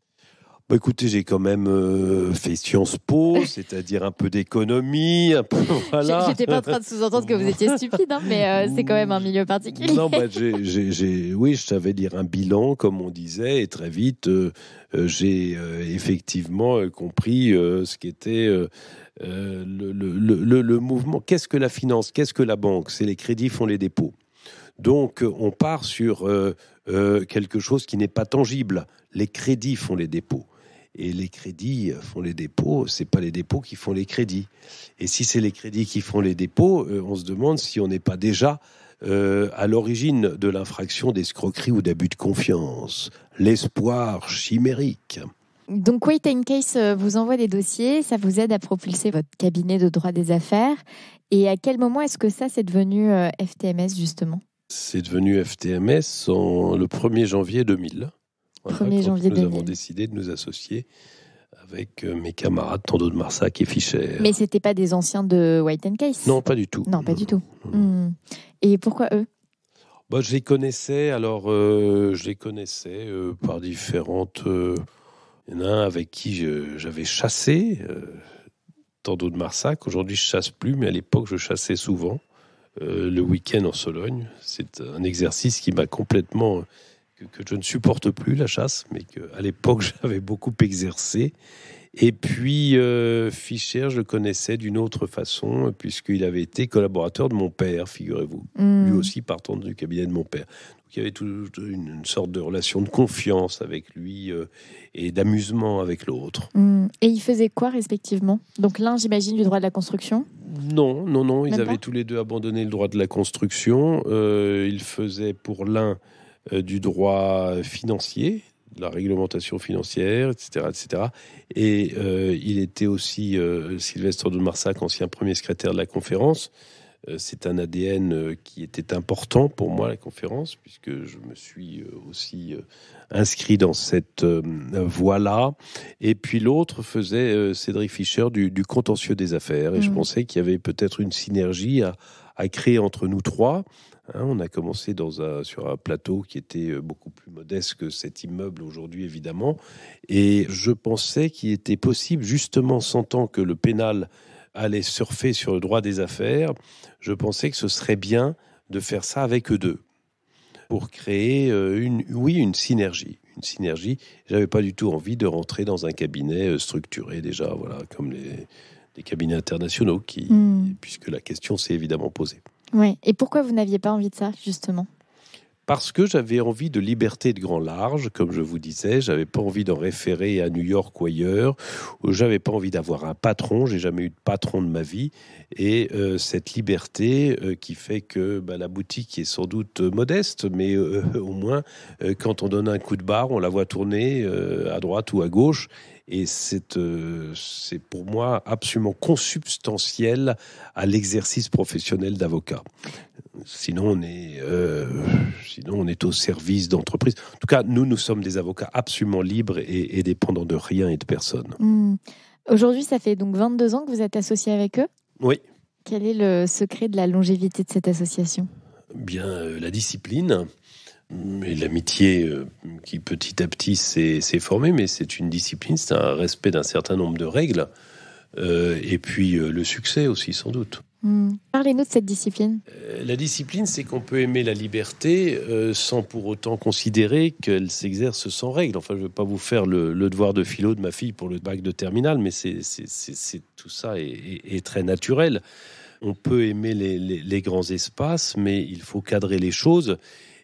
bah, écoutez, j'ai quand même euh, fait Sciences Po, [LAUGHS] c'est-à-dire un peu d'économie, un peu [LAUGHS] J'étais pas en train de sous-entendre que vous étiez stupide, hein, mais euh, c'est quand même un milieu particulier. Non, bah, oui, je savais lire un bilan, comme on disait, et très vite, euh, j'ai effectivement compris ce qu'était le, le, mouvement. Qu'est-ce que la finance Qu'est-ce que la banque C'est les crédits font les dépôts. Donc on part sur quelque chose qui n'est pas tangible. Les crédits font les dépôts et les crédits font les dépôts, c'est pas les dépôts qui font les crédits. Et si c'est les crédits qui font les dépôts, euh, on se demande si on n'est pas déjà euh, à l'origine de l'infraction d'escroquerie ou d'abus de confiance, l'espoir chimérique. Donc Wait and Case euh, vous envoie des dossiers, ça vous aide à propulser votre cabinet de droit des affaires. Et à quel moment est-ce que ça, c'est devenu FTMS justement C'est devenu FTMS le 1er janvier 2000. 1 janvier nous avons décidé de nous associer avec euh, mes camarades Tando de Marsac et Fischer. Mais c'était pas des anciens de White and Case Non, pas du tout. Non, pas du tout. Hmm. Et pourquoi eux bah, Je les connaissais, alors euh, je les connaissais euh, par différentes... il y en a un avec qui j'avais chassé, Tando de Marsac. Aujourd'hui, je chasse plus, mais à l'époque, je chassais souvent. le week-end en Sologne, c'est un exercice qui m'a complètement que, je ne supporte plus, la chasse, mais qu'à l'époque, [LAUGHS] j'avais beaucoup exercé. Et puis, euh, Fischer, je le connaissais d'une autre façon, puisqu'il avait été collaborateur de mon père, figurez-vous. Hmm. Lui aussi partant du cabinet de mon père. Donc, il y avait toute une, sorte de relation de confiance avec lui euh, et d'amusement avec l'autre. Hmm. Et ils faisaient quoi, respectivement Donc, l'un, j'imagine, du droit de la construction Non, non, non. Ils avaient tous les deux abandonné le droit de la construction. Euh, ils faisaient pour l'un euh, du droit financier, de la réglementation financière, etc. etc. Et euh, il était aussi, Sylvester euh, Sylvestre de Marsac, ancien premier secrétaire de la conférence. c'est un ADN qui était important pour moi, la conférence, puisque je me suis aussi inscrit dans cette voie-là. Et puis l'autre faisait Cédric Fischer du, contentieux des affaires. Et je mmh. pensais qu'il y avait peut-être une synergie à créer entre nous trois, Hein, on a commencé sur un plateau qui était euh, beaucoup plus modeste que cet immeuble aujourd'hui, évidemment. Et je pensais qu'il était possible, justement, sentant que le pénal allait surfer sur le droit des affaires, je pensais que ce serait bien de faire ça avec eux deux pour créer euh, une, oui, une synergie. Une synergie. J'avais pas du tout envie de rentrer dans un cabinet euh, structuré déjà, voilà, comme les, cabinets internationaux, hmm. puisque la question s'est évidemment posée. Oui. Et pourquoi vous n'aviez pas envie de ça, justement parce que j'avais envie de liberté de grand large, comme je vous disais, j'avais pas envie d'en référer à New York ou ailleurs, euh, j'avais pas envie d'avoir un patron, j'ai jamais eu de patron de ma vie, et euh, cette liberté euh, qui fait que bah, la boutique est sans doute modeste, mais [LAUGHS] au moins quand on donne un coup de barre, on la voit tourner à droite ou à gauche, et euh, c'est pour moi absolument consubstantiel à l'exercice professionnel d'avocat. Sinon, on est, euh, sinon, on est au service d'entreprise. En tout cas, nous, nous sommes des avocats absolument libres et, dépendants de rien et de personne. Hmm. Aujourd'hui, ça fait donc 22 ans que vous êtes associé avec eux Oui. Quel est le secret de la longévité de cette association Bien, euh, la discipline l'amitié euh, qui petit à petit s'est formée, mais c'est une discipline, c'est un respect d'un certain nombre de règles, euh, et puis euh, le succès aussi sans doute. Hmm. Parlez-nous de cette discipline. la discipline, c'est qu'on peut aimer la liberté sans pour autant considérer qu'elle s'exerce sans règles. Enfin, je ne vais pas vous faire le, devoir de philo de ma fille pour le bac de terminale, mais c'est, tout ça est, très naturel. On peut aimer les, les grands espaces, mais il faut cadrer les choses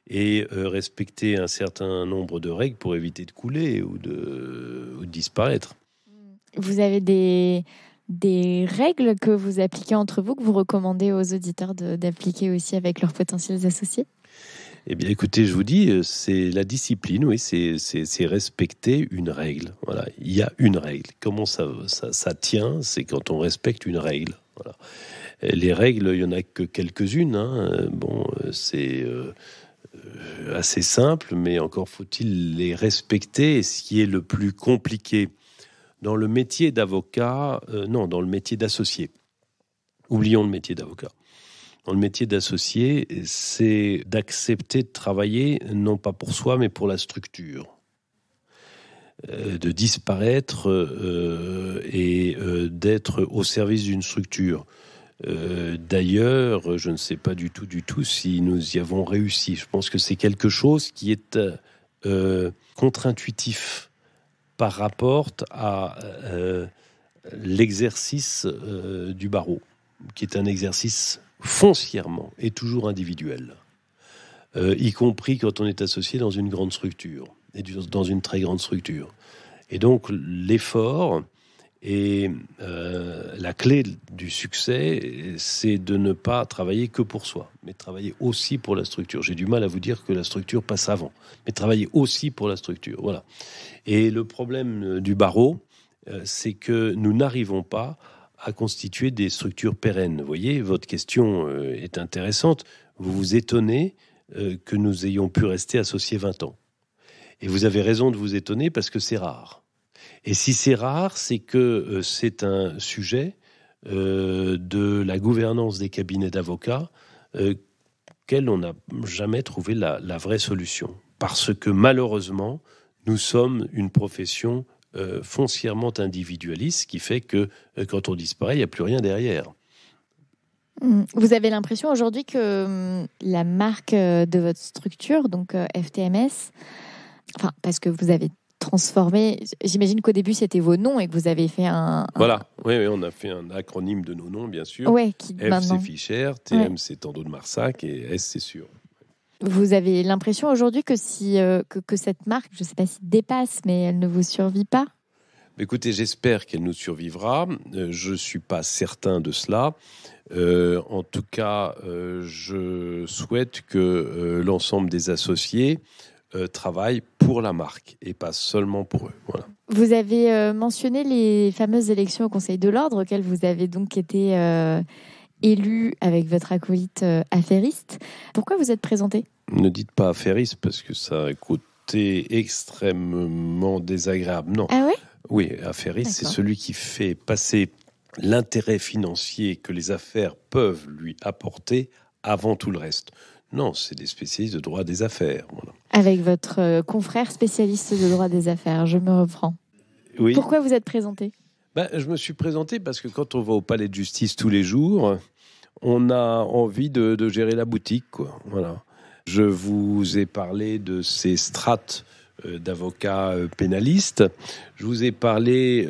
et euh, respecter un certain nombre de règles pour éviter de couler ou de, disparaître. Vous avez des, règles que vous appliquez entre vous, que vous recommandez aux auditeurs d'appliquer aussi avec leurs potentiels associés eh bien, écoutez, je vous dis, euh, c'est la discipline, oui, c'est respecter une règle. Voilà, il y a une règle. Comment ça, ça, tient C'est quand on respecte une règle. Euh, les règles, il n'y en a que quelques-unes. Hein. Bon, c'est. Euh, assez simples, mais encore faut-il les respecter. ce qui est le plus compliqué dans le métier d'avocat, euh, non, dans le métier d'associé. Oublions le métier d'avocat. Dans le métier d'associé, c'est d'accepter de travailler non pas pour soi, mais pour la structure. Euh, de disparaître et d'être au service d'une structure. Euh, d'ailleurs, je ne sais pas du tout, du tout si nous y avons réussi. Je pense que c'est quelque chose qui est euh, contre-intuitif par rapport à euh, l'exercice du barreau, qui est un exercice foncièrement et toujours individuel, y compris quand on est associé dans une grande structure et dans une très grande structure. Et donc l'effort et euh, la clé du succès, c'est de ne pas travailler que pour soi, mais travailler aussi pour la structure. J'ai du mal à vous dire que la structure passe avant, mais travailler aussi pour la structure. Voilà. Et le problème euh, du barreau, euh, c'est que nous n'arrivons pas à constituer des structures pérennes. Vous voyez, votre question est intéressante. Vous vous étonnez que nous ayons pu rester associés 20 ans. Et vous avez raison de vous étonner parce que c'est rare. Et si c'est rare, c'est que euh, c'est un sujet euh, de la gouvernance des cabinets d'avocats euh, on n'a jamais trouvé la, vraie solution. Parce que malheureusement, nous sommes une profession euh, foncièrement individualiste, qui fait que quand on disparaît, il n'y a plus rien derrière. Mmh. Vous avez l'impression aujourd'hui que mmh, la marque de votre structure, donc FTMS, enfin, parce que vous avez transformer J'imagine qu'au début, c'était vos noms et que vous avez fait un. Voilà, oui, on a fait un acronyme de nos noms, bien sûr. Ouais, F, c'est Fischer, TM, c'est Tando de Marsac et S, c'est sûr. Vous avez l'impression aujourd'hui que, si, euh, que, cette marque, je ne sais pas si dépasse, mais elle ne vous survit pas Écoutez, j'espère qu'elle nous survivra. Euh, je ne suis pas certain de cela. Euh, en tout cas, je souhaite que l'ensemble des associés Travail euh, travaillent pour la marque et pas seulement pour eux. Voilà. Vous avez euh, mentionné les fameuses élections au Conseil de l'ordre auxquelles vous avez donc été euh, élu avec votre acolyte affairiste. Pourquoi vous êtes présenté Ne dites pas affairiste parce que ça a coûté extrêmement désagréable. Non. Ah oui oui, affairiste, c'est celui qui fait passer l'intérêt financier que les affaires peuvent lui apporter avant tout le reste. Non, c'est des spécialistes de droit des affaires. Avec votre euh, confrère spécialiste de droit des affaires, je me reprends. Pourquoi vous êtes présenté ben, Je me suis présenté parce que quand on va au palais de justice tous les jours, on a envie de, gérer la boutique. Quoi. Voilà. Je vous ai parlé de ces strates euh, d'avocats euh, pénalistes. Je vous ai parlé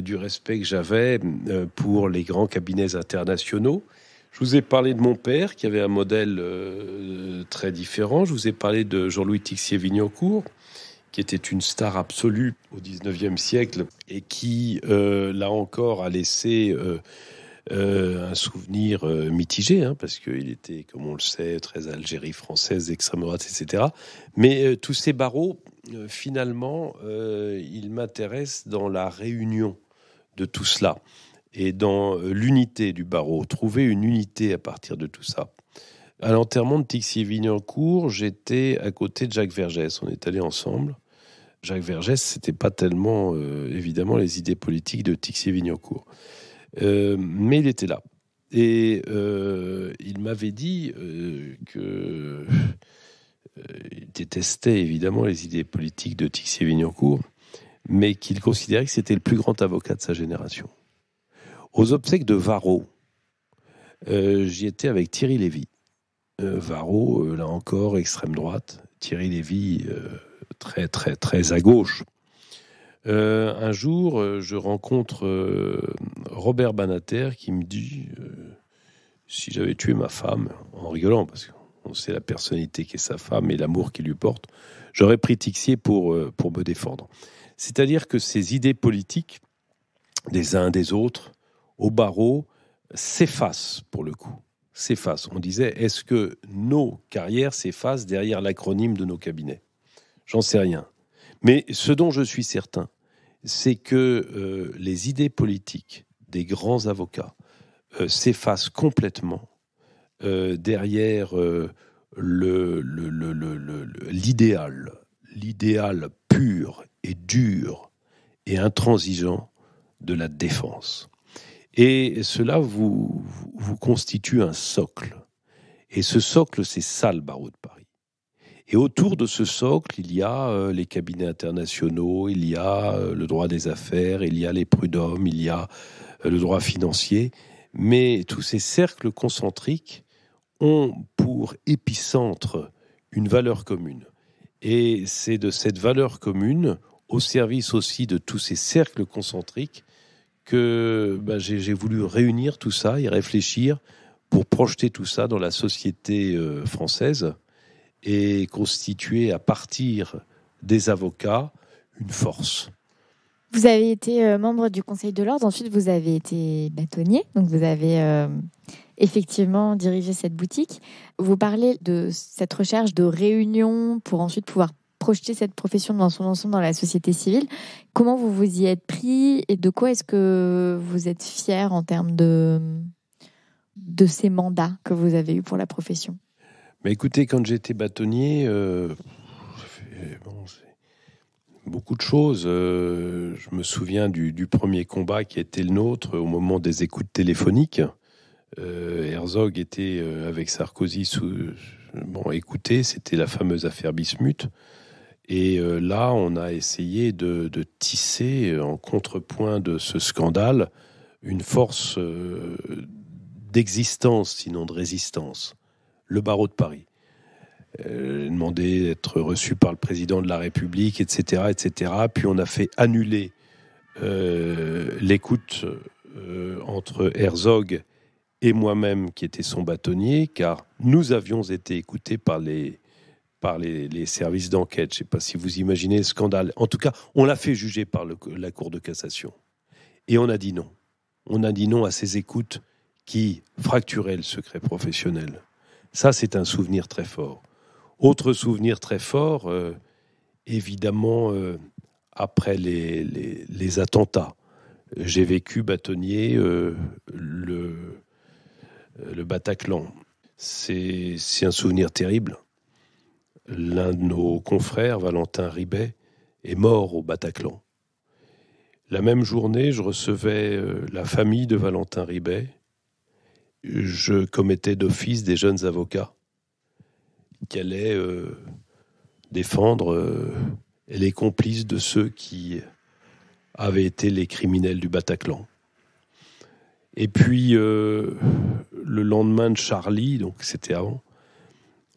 du respect que j'avais pour les grands cabinets internationaux. Je vous ai parlé de mon père, qui avait un modèle euh, très différent. Je vous ai parlé de Jean-Louis Tixier-Vignancourt, qui était une star absolue au 19e siècle et qui, euh, là encore, a laissé euh, un souvenir mitigé, hein, parce qu'il était, comme on le sait, très Algérie française, extrême droite, etc. Mais tous ces barreaux, finalement, ils m'intéressent dans la réunion de tout cela et dans euh, l'unité du barreau, trouver une unité à partir de tout ça. À l'enterrement de Tixier-Vignancourt, j'étais à côté de Jacques Vergès. On est allés ensemble. Jacques Vergès, c'était pas tellement euh, évidemment les idées politiques de Tixier-Vignancourt, euh, mais il était là et il m'avait dit que détestait évidemment les idées politiques de Tixier-Vignancourt, mais qu'il considérait que c'était le plus grand avocat de sa génération. Aux obsèques de Varro, euh, j'y étais avec Thierry Lévy. Euh, Varro, euh, là encore, extrême droite. Thierry Lévy, très, très, très à gauche. un jour, je rencontre Robert Banater qui me dit si j'avais tué ma femme, en rigolant, parce qu'on sait la personnalité qu'est sa femme et l'amour qu'il lui porte, j'aurais pris Tixier pour, pour me défendre. C'est-à-dire que ces idées politiques des uns des autres, au barreau s'efface pour le coup. S'efface. On disait, est-ce que nos carrières s'effacent derrière l'acronyme de nos cabinets J'en sais rien. Mais ce dont je suis certain, c'est que euh, les idées politiques des grands avocats euh, s'effacent complètement euh, derrière l'idéal, l'idéal pur et dur et intransigeant de la défense. Et cela vous, constitue un socle. Et ce socle, c'est ça le barreau de Paris. Et autour de ce socle, il y a euh, les cabinets internationaux, il y a euh, le droit des affaires, il y a les prud'hommes, il y a euh, le droit financier. Mais tous ces cercles concentriques ont pour épicentre une valeur commune. Et c'est de cette valeur commune, au service aussi de tous ces cercles concentriques, que bah, j'ai voulu réunir tout ça et réfléchir pour projeter tout ça dans la société euh, française et constituer à partir des avocats une force. Vous avez été euh, membre du Conseil de l'Ordre, ensuite vous avez été bâtonnier, donc vous avez euh, effectivement dirigé cette boutique. Vous parlez de cette recherche de réunion pour ensuite pouvoir projeter cette profession dans son ensemble dans la société civile. Comment vous vous y êtes pris et de quoi est-ce que vous êtes fier en termes de, de ces mandats que vous avez eus pour la profession Mais Écoutez, quand j'étais bâtonnier, euh, euh, beaucoup de choses. Euh, je me souviens du, premier combat qui a été le nôtre au moment des écoutes téléphoniques. Herzog était avec Sarkozy sous, bon, Écoutez, c'était la fameuse affaire Bismuth. Et euh, là, on a essayé de, tisser, euh, en contrepoint de ce scandale, une force euh, d'existence, sinon de résistance. Le barreau de Paris. demandé d'être reçu par le président de la République, etc. etc. Puis on a fait annuler l'écoute entre Herzog et moi-même, qui était son bâtonnier, car nous avions été écoutés par les par les, services d'enquête. Je ne sais pas si vous imaginez le scandale. En tout cas, on l'a fait juger par la Cour de cassation. Et on a dit non. On a dit non à ces écoutes qui fracturaient le secret professionnel. Ça, c'est un souvenir très fort. Autre souvenir très fort, euh, évidemment, euh, après les, attentats, j'ai vécu bâtonnier euh, le, le Bataclan. C'est un souvenir terrible l'un de nos confrères, Valentin Ribet, est mort au Bataclan. La même journée, je recevais euh, la famille de Valentin Ribet. Je commettais d'office des jeunes avocats qui allaient euh, défendre euh, les complices de ceux qui avaient été les criminels du Bataclan. Et puis, le lendemain de Charlie, donc c'était avant,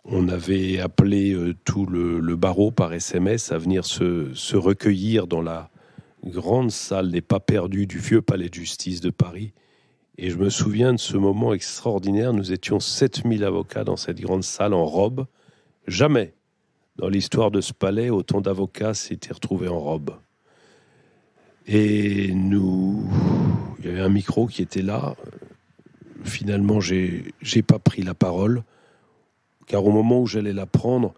on avait appelé euh, tout le, barreau par SMS à venir se, recueillir dans la grande salle des pas perdus du vieux palais de justice de Paris. Et je me souviens de ce moment extraordinaire. Nous étions 7000 avocats dans cette grande salle en robe. Jamais dans l'histoire de ce palais, autant d'avocats s'étaient retrouvés en robe. Et nous, il y avait un micro qui était là. Finalement, j'ai, j'ai pas pris la parole car au moment où j'allais la prendre,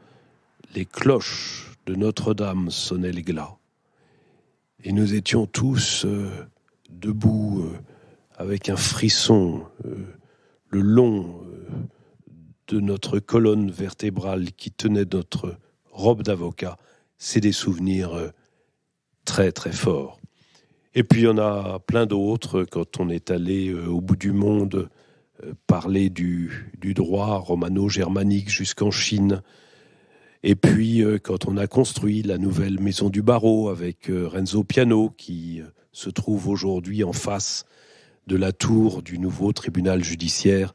les cloches de Notre-Dame sonnaient les glas. Et nous étions tous euh, debout, euh, avec un frisson, euh, le long de notre colonne vertébrale qui tenait notre robe d'avocat. C'est des souvenirs très très forts. Et puis il y en a plein d'autres quand on est allé au bout du monde parler du, droit romano-germanique jusqu'en Chine. Et puis, euh, quand on a construit la nouvelle maison du barreau avec euh, Renzo Piano, qui euh, se trouve aujourd'hui en face de la tour du nouveau tribunal judiciaire,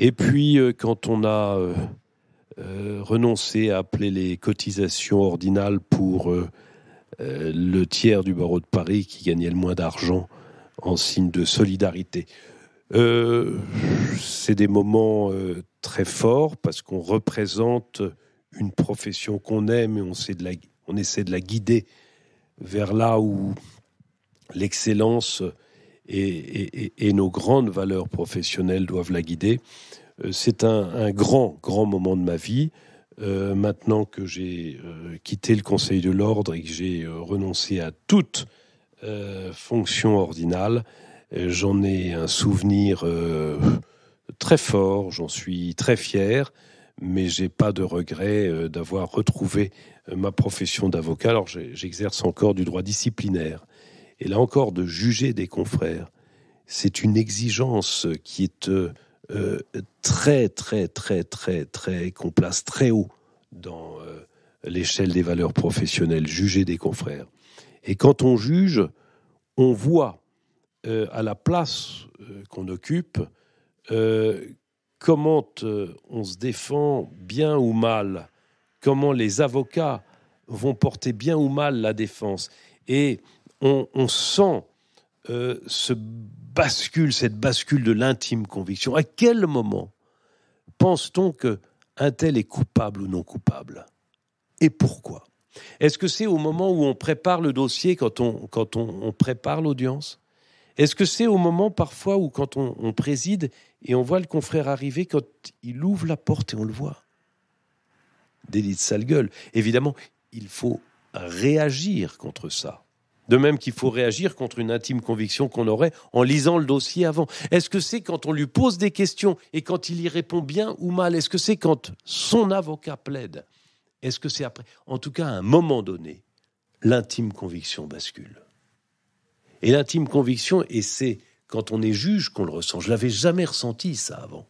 et puis quand on a renoncé à appeler les cotisations ordinales pour le tiers du barreau de Paris qui gagnait le moins d'argent en signe de solidarité. Euh, c'est des moments euh, très forts parce qu'on représente une profession qu'on aime et on, essaie de la guider vers là où l'excellence et, nos grandes valeurs professionnelles doivent la guider. Euh, c'est un, un, grand, grand moment de ma vie. maintenant que j'ai quitté le Conseil de l'ordre et que j'ai renoncé à toute fonction ordinale, euh, j'en ai un souvenir euh, très fort, j'en suis très fier, mais j'ai pas de regret euh, d'avoir retrouvé ma profession d'avocat. Alors j'exerce encore du droit disciplinaire. Et là encore, de juger des confrères, c'est une exigence qui est très, très, très, très, très, qu'on place très haut dans l'échelle des valeurs professionnelles, juger des confrères. Et quand on juge, on voit euh, à la place euh, qu'on occupe, euh, comment on se défend bien ou mal, comment les avocats vont porter bien ou mal la défense. Et on, sent ce bascule, cette bascule de l'intime conviction. À quel moment pense-t-on que un tel est coupable ou non coupable Et pourquoi Est-ce que c'est au moment où on prépare le dossier, quand on, quand on prépare l'audience est-ce que c'est au moment parfois où quand on, préside et on voit le confrère arriver, quand il ouvre la porte et on le voit Délit de sale gueule. Évidemment, il faut réagir contre ça. De même qu'il faut réagir contre une intime conviction qu'on aurait en lisant le dossier avant. Est-ce que c'est quand on lui pose des questions et quand il y répond bien ou mal Est-ce que c'est quand son avocat plaide Est-ce que c'est après En tout cas, à un moment donné, l'intime conviction bascule et l'intime conviction, et c'est quand on est juge qu'on le ressent. Je l'avais jamais ressenti ça avant.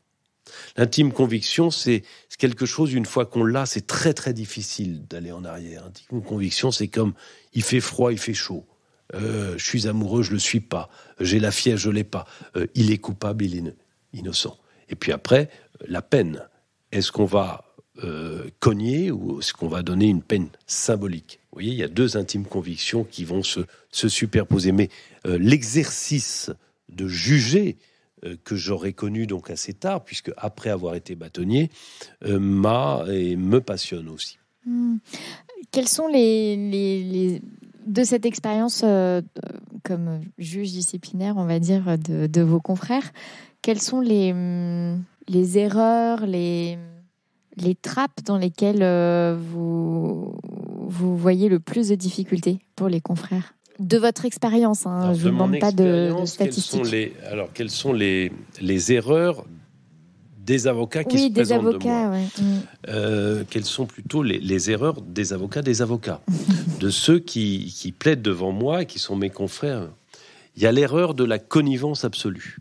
L'intime conviction, c'est quelque chose, une fois qu'on l'a, c'est très très difficile d'aller en arrière. L'intime conviction, c'est comme il fait froid, il fait chaud. Euh, je suis amoureux, je le suis pas. J'ai la fièvre, je l'ai pas. Euh, il est coupable, il est innocent. Et puis après, euh, la peine. Est-ce qu'on va cogner ou est-ce qu'on va donner une peine symbolique vous voyez, il y a deux intimes convictions qui vont se, se superposer. Mais euh, l'exercice de juger euh, que j'aurais connu donc assez tard, puisque après avoir été bâtonnier, euh, m'a et me passionne aussi. Hmm. Quelles Quels sont les, les, les, de cette expérience comme juge disciplinaire, on va dire, de, de vos confrères, quelles sont les, hmm, les erreurs, les, les trappes dans lesquelles vous vous voyez le plus de difficultés pour les confrères de votre expérience, hein. je ne vous demande pas de, statistiques. alors, quelles sont les, les erreurs des avocats qui oui, des présentent avocats, de moi. Mm. Euh, quelles sont plutôt les, erreurs des avocats des avocats [LAUGHS] De ceux qui, plaident devant moi et qui sont mes confrères Il y a l'erreur de la connivence absolue.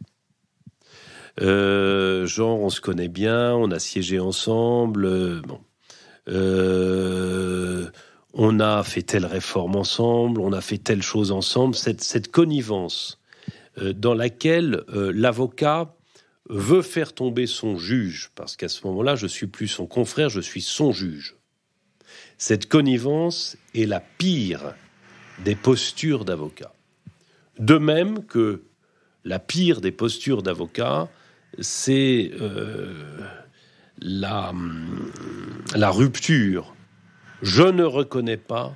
Euh, genre, on se connaît bien, on a siégé ensemble. Euh, euh on a fait telle réforme ensemble, on a fait telle chose ensemble, cette, connivence euh, dans laquelle euh, l'avocat veut faire tomber son juge, parce qu'à ce moment-là, je suis plus son confrère, je suis son juge. Cette connivence est la pire des postures d'avocat. De même que la pire des postures d'avocat, c'est euh, la rupture je ne reconnais pas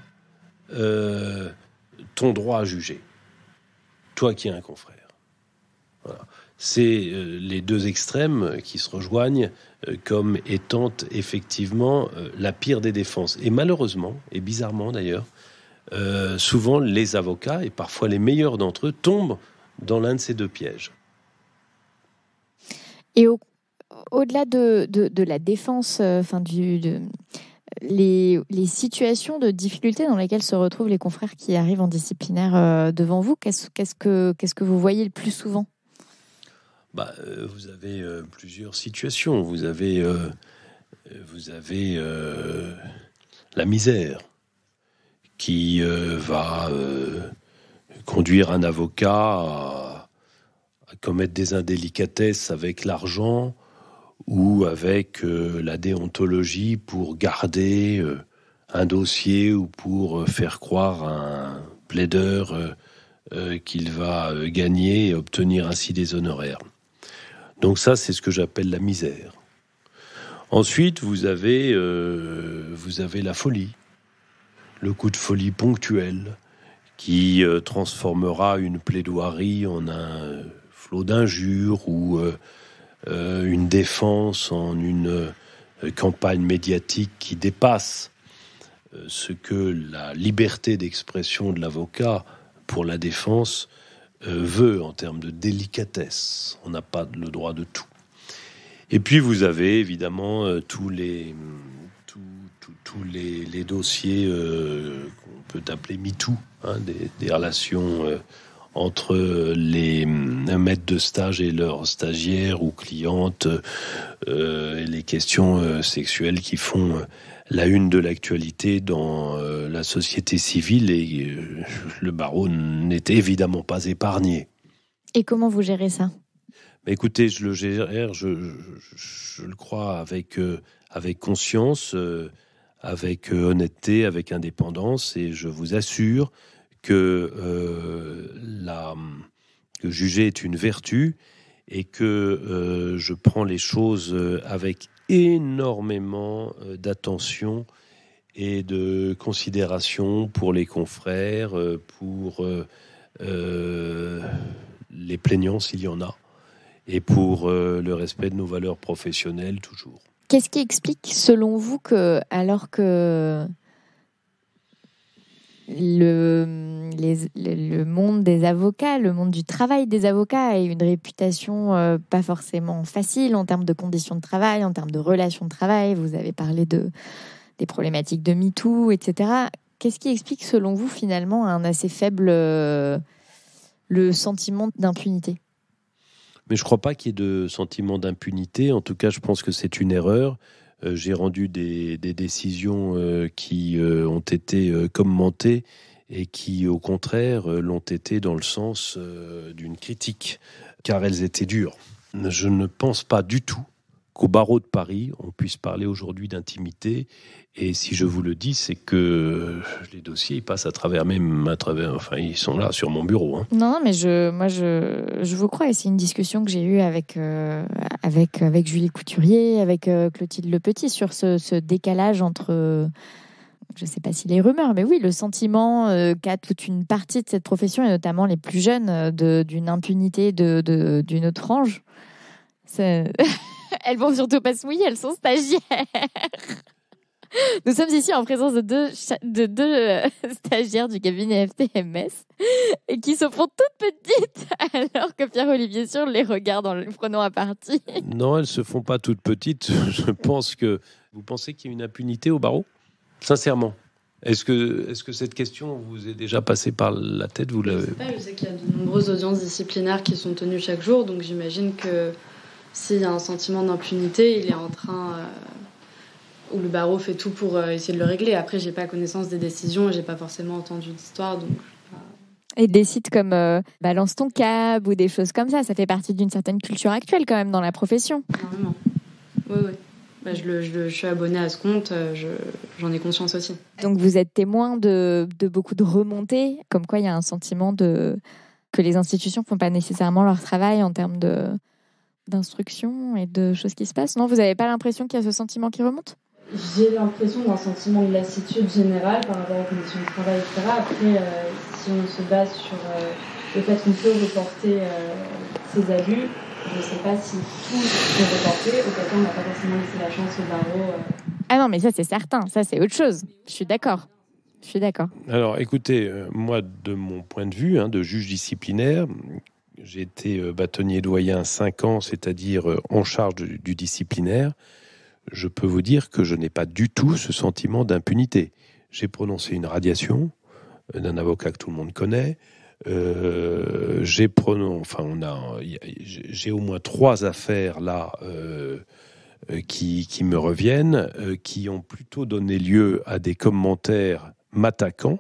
euh, ton droit à juger, toi qui es un confrère. C'est euh, les deux extrêmes qui se rejoignent euh, comme étant effectivement la pire des défenses. Et malheureusement, et bizarrement d'ailleurs, souvent les avocats, et parfois les meilleurs d'entre eux, tombent dans l'un de ces deux pièges. Et au, delà de, la défense, enfin du, les, situations de difficulté dans lesquelles se retrouvent les confrères qui arrivent en disciplinaire euh, devant vous, qu'est-ce que, vous voyez le plus souvent bah, euh, Vous avez euh, plusieurs situations. Vous avez, la misère qui va conduire un avocat à commettre des indélicatesses avec l'argent ou avec euh, la déontologie pour garder euh, un dossier ou pour euh, faire croire à un plaideur qu'il va gagner et obtenir ainsi des honoraires. Donc ça, c'est ce que j'appelle la misère. Ensuite, vous avez, vous avez la folie, le coup de folie ponctuel qui transformera une plaidoirie en un flot d'injures ou euh, une défense, en une euh, campagne médiatique qui dépasse euh, ce que la liberté d'expression de l'avocat pour la défense veut en termes de délicatesse. On n'a pas le droit de tout. Et puis vous avez évidemment tous les, tous, les, les, dossiers qu'on peut appeler MeToo, hein, des, relations entre les euh, maîtres de stage et leurs stagiaires ou clientes, euh, les questions euh, sexuelles qui font la une de l'actualité dans la société civile et le barreau n'était évidemment pas épargné. Et comment vous gérez ça Écoutez, je le gère, je, le crois avec, avec conscience, avec honnêteté, avec indépendance, et je vous assure que euh, la juger est une vertu et que euh, je prends les choses euh, avec énormément d'attention et de considération pour les confrères, pour les plaignants s'il y en a, et pour le respect de nos valeurs professionnelles toujours. Qu'est-ce qui explique, selon vous, que alors que le, le, monde des avocats, le monde du travail des avocats a une réputation euh, pas forcément facile en termes de conditions de travail, en termes de relations de travail. Vous avez parlé de, des problématiques de MeToo, etc. Qu'est-ce qui explique, selon vous, finalement, un assez faible euh, le sentiment d'impunité Mais je ne crois pas qu'il y ait de sentiment d'impunité. En tout cas, je pense que c'est une erreur. Euh, j'ai rendu des, décisions euh, qui euh, ont été commentées et qui, au contraire, l'ont été dans le sens d'une critique, car elles étaient dures. Je ne pense pas du tout qu'au barreau de Paris, on puisse parler aujourd'hui d'intimité. Et si je vous le dis, c'est que les dossiers, ils passent à travers même, à travers, enfin, ils sont là sur mon bureau. Hein. Non, mais je, moi, je, je vous crois. Et c'est une discussion que j'ai eue avec, euh, avec, avec Julie Couturier, avec euh, Clotilde Le Petit, sur ce, décalage entre je ne sais pas si les rumeurs, mais oui, le sentiment qu'à euh, qu'a toute une partie de cette profession, et notamment les plus jeunes, d'une impunité d'une de, d'une autre c'est [LAUGHS] [LAUGHS] Elles vont surtout pas se mouiller, elles sont stagiaires. [LAUGHS] Nous sommes ici en présence de deux, de deux euh, [LAUGHS] stagiaires du cabinet FTMS qui se font toutes petites alors que Pierre-Olivier sur les regarde en les prenant à partie. Non, elles se font pas toutes petites. Je pense que vous pensez qu'il y a une impunité au barreau Sincèrement. Est-ce que, que cette question vous est déjà passée par la tête vous l'avez... pas, je sais qu'il y a de nombreuses audiences disciplinaires qui sont tenues chaque jour, donc j'imagine que s'il y a un sentiment d'impunité, il est en train. Euh, où le barreau fait tout pour euh, essayer de le régler. Après, j'ai pas connaissance des décisions et j'ai pas forcément entendu d'histoire, euh, Et des sites comme Balance ton câble ou des choses comme ça, ça fait partie d'une certaine culture actuelle quand même dans la profession. Vraiment. Oui, oui. Bah, je, je, suis abonné à ce compte, j'en ai conscience aussi. Donc vous êtes témoin de, beaucoup de remontées, comme quoi il y a un sentiment de que les institutions ne font pas nécessairement leur travail en termes de, d'instructions et de choses qui se passent Non, vous n'avez pas l'impression qu'il y a ce sentiment qui remonte J'ai l'impression d'un sentiment de lassitude générale par rapport aux conditions de travail, etc. Après, euh, si on se base sur euh, le fait qu'on peut reporter ces euh, abus, je ne sais pas si tout est reporté, auquel cas on n'a pas forcément laissé la chance au barreau. Ah non, mais ça c'est certain, ça c'est autre chose, je suis d'accord. Je suis d'accord. Alors écoutez, moi de mon point de vue, hein, de juge disciplinaire, j'ai été euh, bâtonnier doyen cinq ans, c'est-à-dire euh, en charge du, disciplinaire. Je peux vous dire que je n'ai pas du tout ce sentiment d'impunité. J'ai prononcé une radiation euh, d'un avocat que tout le monde connaît. j'ai au moins trois affaires là qui, me reviennent, qui ont plutôt donné lieu à des commentaires m'attaquant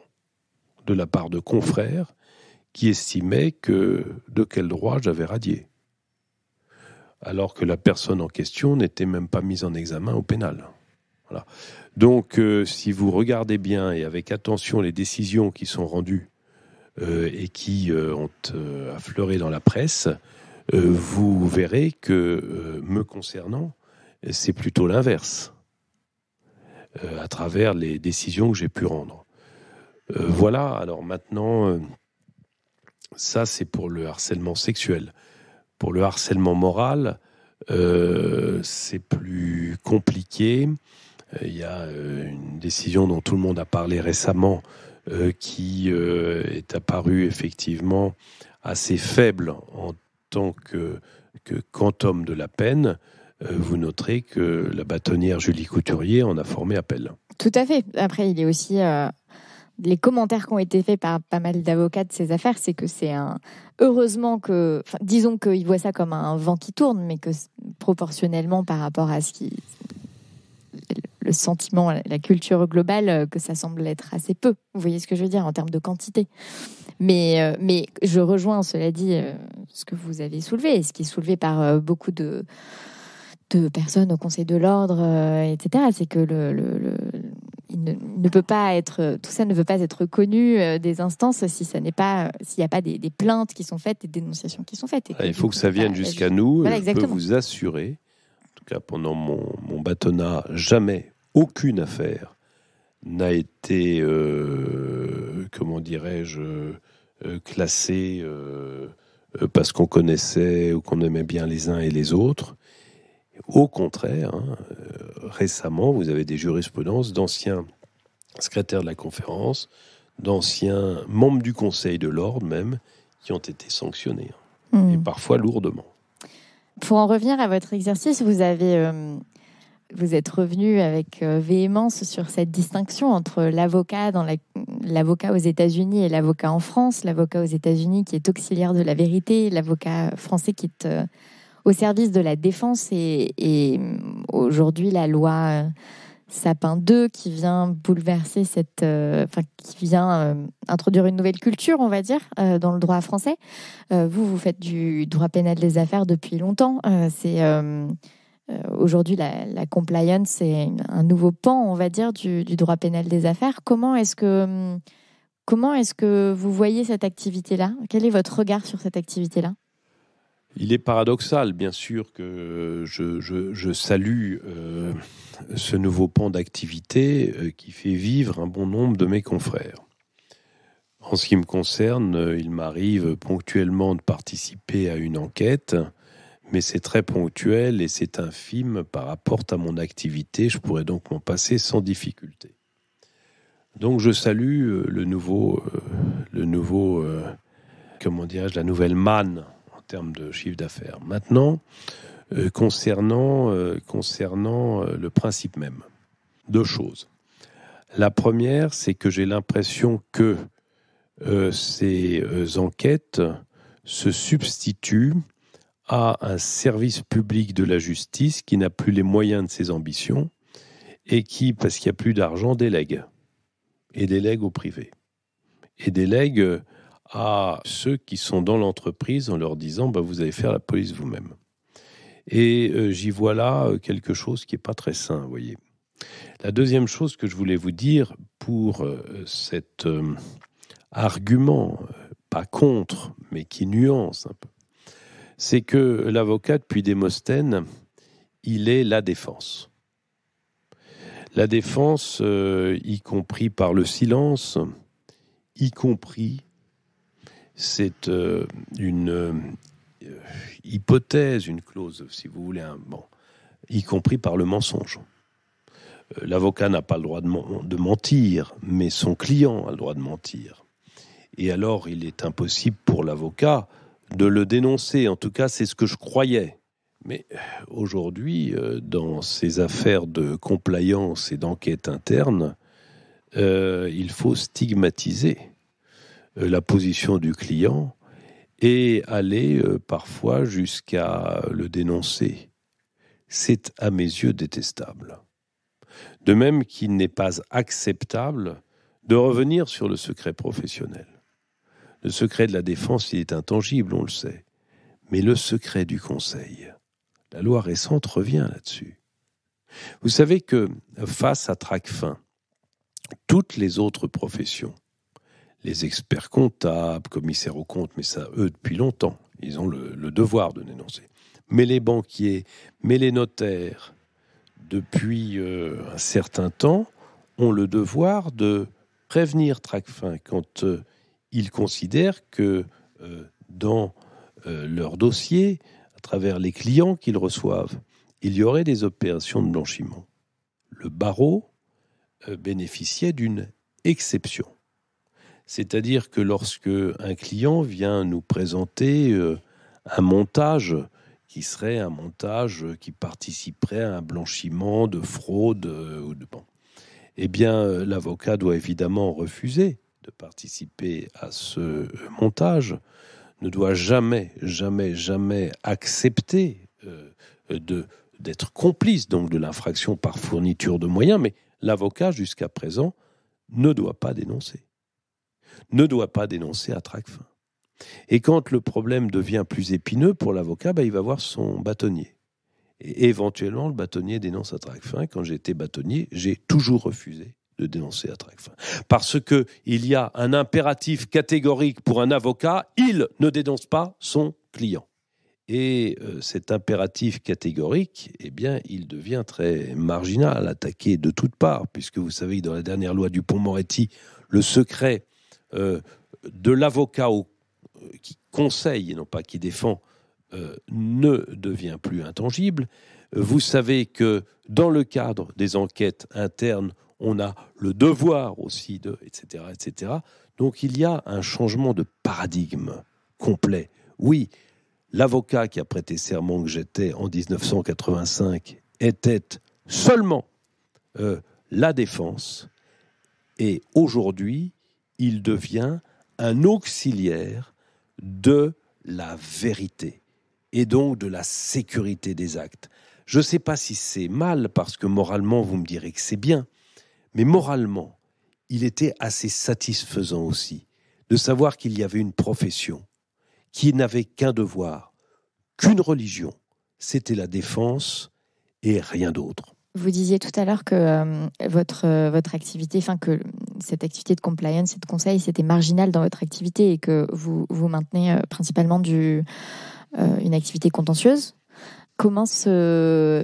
de la part de confrères qui estimait que de quel droit j'avais radié, alors que la personne en question n'était même pas mise en examen au pénal. Voilà. Donc, euh, si vous regardez bien et avec attention les décisions qui sont rendues euh, et qui euh, ont affleuré dans la presse, vous verrez que, me concernant, c'est plutôt l'inverse, à travers les décisions que j'ai pu rendre. voilà, alors maintenant, ça, c'est pour le harcèlement sexuel. Pour le harcèlement moral, euh, c'est plus compliqué. Euh, il y a euh, une décision dont tout le monde a parlé récemment qui est apparue effectivement assez faible en tant que, quantum de la peine. vous noterez que la bâtonnière Julie Couturier en a formé appel. Tout à fait. Après, il est aussi les commentaires qui ont été faits par pas mal d'avocats de ces affaires, c'est que c'est un. Heureusement que. disons qu'ils voient ça comme un vent qui tourne, mais que proportionnellement par rapport à ce qui. Le sentiment, la culture globale, que ça semble être assez peu. Vous voyez ce que je veux dire en termes de quantité. Mais, euh, mais je rejoins, cela dit, euh, ce que vous avez soulevé, et ce qui est soulevé par euh, beaucoup de, de personnes au Conseil de l'ordre, etc. C'est que le ne, peut pas être, euh, tout ça ne veut pas être connu euh, des instances si ça n'est pas, euh, s'il n'y a pas des, plaintes qui sont faites, des dénonciations qui sont faites. Ah, il faut que ça vienne bah, jusqu'à nous. je peux vous assurer, en tout cas pendant mon, bâtonnat, jamais aucune affaire n'a été, comment dirais-je, classée parce qu'on connaissait ou qu'on aimait bien les uns et les autres. Au contraire, hein, euh, récemment, vous avez des jurisprudences d'anciens secrétaires de la conférence, d'anciens membres du Conseil de l'ordre même, qui ont été sanctionnés, hein, et hmm. parfois lourdement. Pour en revenir à votre exercice, vous avez... Euh, vous êtes revenu avec euh, véhémence sur cette distinction entre l'avocat dans l'avocat aux États-Unis et l'avocat en France, l'avocat aux États-Unis qui est auxiliaire de la vérité, l'avocat français qui est au service de la défense. Et, aujourd'hui, la loi euh, Sapin 2 qui vient bouleverser cette, euh, enfin qui vient euh, introduire une nouvelle culture, on va dire, dans le droit français. vous, vous faites du droit pénal des affaires depuis longtemps. c'est aujourd'hui la, compliance, c'est un nouveau pan, on va dire, du, du droit pénal des affaires. Comment est-ce que hum, comment est-ce que vous voyez cette activité-là Quel est votre regard sur cette activité-là il est paradoxal, bien sûr, que je, salue euh, ce nouveau pan d'activité euh, qui fait vivre un bon nombre de mes confrères. En ce qui me concerne, euh, il m'arrive ponctuellement de participer à une enquête, mais c'est très ponctuel et c'est infime par rapport à mon activité. Je pourrais donc m'en passer sans difficulté. Donc je salue le nouveau, le nouveau, comment dirais-je, la nouvelle manne termes de chiffre d'affaires. Maintenant, euh, concernant, euh, concernant euh, le principe même, deux choses. La première, c'est que j'ai l'impression que ces enquêtes se substituent à un service public de la justice qui n'a plus les moyens de ses ambitions et qui, parce qu'il n'y a plus d'argent, délègue. Et délègue au privé. Et délègue à ceux qui sont dans l'entreprise en leur disant bah, vous allez faire la police vous-même. Et euh, j'y vois là euh, quelque chose qui n'est pas très sain, vous voyez. La deuxième chose que je voulais vous dire pour euh, cet argument, pas contre, mais qui nuance un peu, c'est que l'avocat depuis Démosthène, il est la défense. La défense, y compris par le silence, y compris c'est euh, une euh, hypothèse, une clause, si vous voulez, un, hein, bon, y compris par le mensonge. Euh, l'avocat n'a pas le droit de, de, mentir, mais son client a le droit de mentir. Et alors, il est impossible pour l'avocat de le dénoncer. En tout cas, c'est ce que je croyais. Mais aujourd'hui, dans ces affaires de compliance et d'enquête interne, il faut stigmatiser euh, la position du client et aller euh, parfois jusqu'à le dénoncer. C'est à mes yeux détestable. De même qu'il n'est pas acceptable de revenir sur le secret professionnel. Le secret de la défense, il est intangible, on le sait. Mais le secret du conseil, la loi récente revient là-dessus. Vous savez que face à Tracfin, toutes les autres professions les experts comptables, commissaires aux comptes, mais ça, eux, depuis longtemps, ils ont le, devoir de dénoncer. Mais les banquiers, mais les notaires, depuis euh, un certain temps, ont le devoir de prévenir Tracfin quand euh, ils considèrent que euh, dans leur dossier, à travers les clients qu'ils reçoivent, il y aurait des opérations de blanchiment. Le barreau bénéficiait d'une exception. C'est-à-dire que lorsque un client vient nous présenter euh, un montage qui serait un montage qui participerait à un blanchiment de fraude euh, ou de bon, eh bien euh, l'avocat doit évidemment refuser de participer à ce montage, ne doit jamais, jamais, jamais accepter de d'être complice donc de l'infraction par fourniture de moyens, mais l'avocat jusqu'à présent ne doit pas dénoncer ne doit pas dénoncer à fin. Et quand le problème devient plus épineux pour l'avocat, bah, il va voir son bâtonnier. Et éventuellement, le bâtonnier dénonce à fin. Quand j'étais bâtonnier, j'ai toujours refusé de dénoncer à fin. Parce qu'il y a un impératif catégorique pour un avocat, il ne dénonce pas son client. Et euh, cet impératif catégorique, eh bien, il devient très marginal, attaqué de toutes parts, puisque vous savez, que dans la dernière loi du Pont Moretti, le secret euh, de l'avocat euh, qui conseille et non pas qui défend euh, ne devient plus intangible. Vous savez que dans le cadre des enquêtes internes, on a le devoir aussi de, etc., etc. Donc il y a un changement de paradigme complet. Oui, l'avocat qui a prêté serment que j'étais en 1985 était seulement la défense. Et aujourd'hui, il devient un auxiliaire de la vérité et donc de la sécurité des actes. Je ne sais pas si c'est mal, parce que moralement, vous me direz que c'est bien, mais moralement, il était assez satisfaisant aussi de savoir qu'il y avait une profession qui n'avait qu'un devoir, qu'une religion, c'était la défense et rien d'autre. Vous disiez tout à l'heure que euh, votre, euh, votre activité, enfin que cette activité de compliance et de conseil, c'était marginal dans votre activité et que vous, vous maintenez euh, principalement du, une activité contentieuse. Comment se,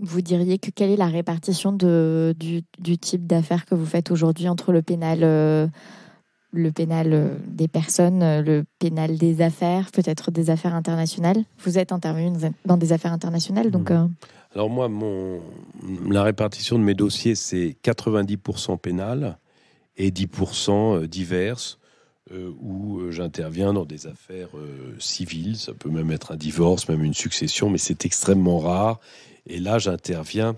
vous diriez que quelle est la répartition de, du, du type d'affaires que vous faites aujourd'hui entre le pénal le pénal euh, des personnes, euh, le pénal des affaires, peut-être des affaires internationales. Vous êtes intervenu dans des affaires internationales, donc. Mhm. Euh. Alors moi, mon, la répartition de mes dossiers, c'est 90% pénal et 10% diverses, où j'interviens dans des affaires civiles. Ça peut même être un divorce, même une succession, mais c'est extrêmement rare. Et là, j'interviens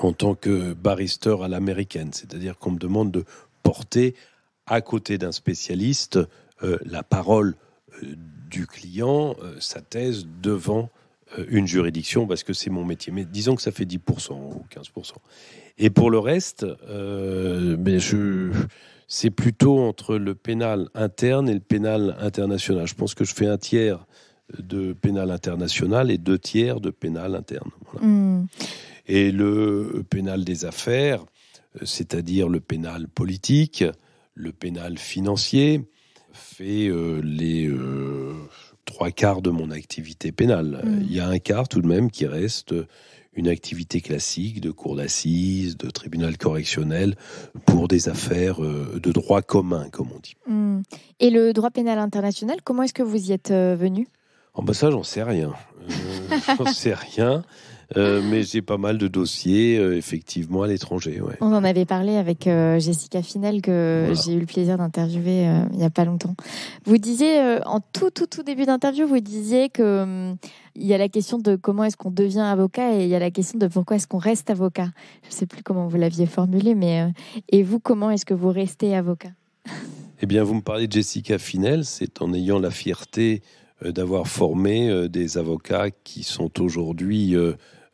en tant que barrister à l'américaine, c'est-à-dire qu'on me demande de porter à côté d'un spécialiste, euh, la parole euh, du client, euh, sa thèse devant une juridiction, parce que c'est mon métier. Mais disons que ça fait 10% ou 15%. Et pour le reste, ben, je, c'est plutôt entre le pénal interne et le pénal international. Je pense que je fais un tiers de pénal international et deux tiers de pénal interne. Hmm. Et le pénal des affaires, c'est-à-dire le pénal politique, le pénal financier fait euh, les euh, trois quarts de mon activité pénale. Mm. Il y a un quart tout de même qui reste une activité classique de cour d'assises, de tribunal correctionnel, pour des affaires euh, de droit commun, comme on dit. Mm. Et le droit pénal international, comment est-ce que vous y êtes venu En oh, ben bah Ça, j'en sais rien. [LAUGHS] j'en sais rien. Euh, mais j'ai pas mal de dossiers, euh, effectivement, à l'étranger. On en avait parlé avec euh, Jessica Finel, que j'ai eu le plaisir d'interviewer il n'y a pas longtemps. Vous disiez, en tout, tout, tout début d'interview, vous disiez que hum, il y a la question de comment est-ce qu'on devient avocat et il y a la question de pourquoi est-ce qu'on reste avocat. Je ne sais plus comment vous l'aviez formulé, mais et vous, comment est-ce que vous restez avocat [LAUGHS] Eh bien, vous me parlez de Jessica Finel, c'est en ayant la fierté d'avoir formé des avocats qui sont aujourd'hui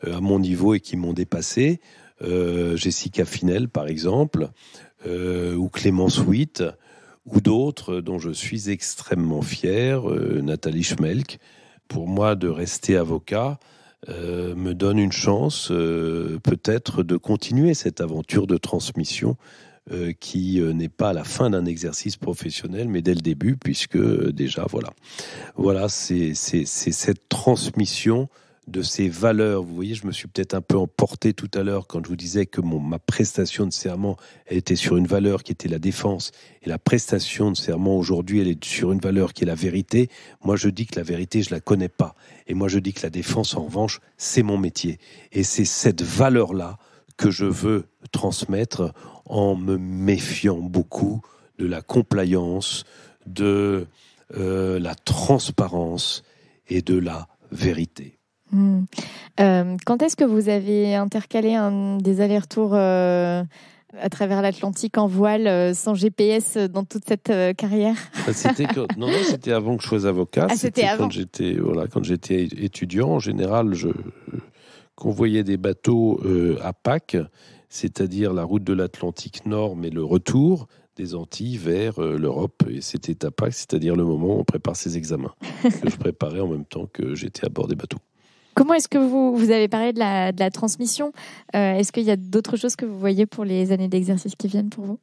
euh, à mon niveau et qui m'ont dépassé. Euh, Jessica Finel, par exemple, euh, ou Clémence Witt, ou d'autres dont je suis extrêmement fier, Nathalie Schmelk. Pour moi, de rester avocat, me donne une chance peut-être de continuer cette aventure de transmission qui n'est pas la fin d'un exercice professionnel, mais dès le début, puisque déjà, voilà. Voilà, c'est cette transmission de ces valeurs. Vous voyez, je me suis peut-être un peu emporté tout à l'heure quand je vous disais que ma prestation de serment elle était sur une valeur qui était la défense. Et la prestation de serment aujourd'hui, elle est sur une valeur qui est la vérité. Moi, je dis que la vérité, je la connais pas. Et moi, je dis que la défense, en revanche, c'est mon métier. Et c'est cette valeur-là que je veux transmettre en me méfiant beaucoup de la compliance, de euh, la transparence et de la vérité. Hmm. Euh, quand est-ce que vous avez intercalé un, des allers-retours euh, à travers l'Atlantique en voile euh, sans GPS dans toute cette carrière C'était avant que je sois avocat. Ah, c'était avant. Quand j'étais quand j'étais étudiant, en général, je convoyais des bateaux à Pâques, c'est-à-dire la route de l'Atlantique Nord, mais le retour des Antilles vers l'Europe. Et c'était à Pâques, c'est-à-dire le moment où on prépare ses examens, que je préparais en même temps que j'étais à bord des bateaux. Comment est-ce que vous, avez parlé de la, transmission euh, Est-ce qu'il y a d'autres choses que vous voyez pour les années d'exercice qui viennent pour vous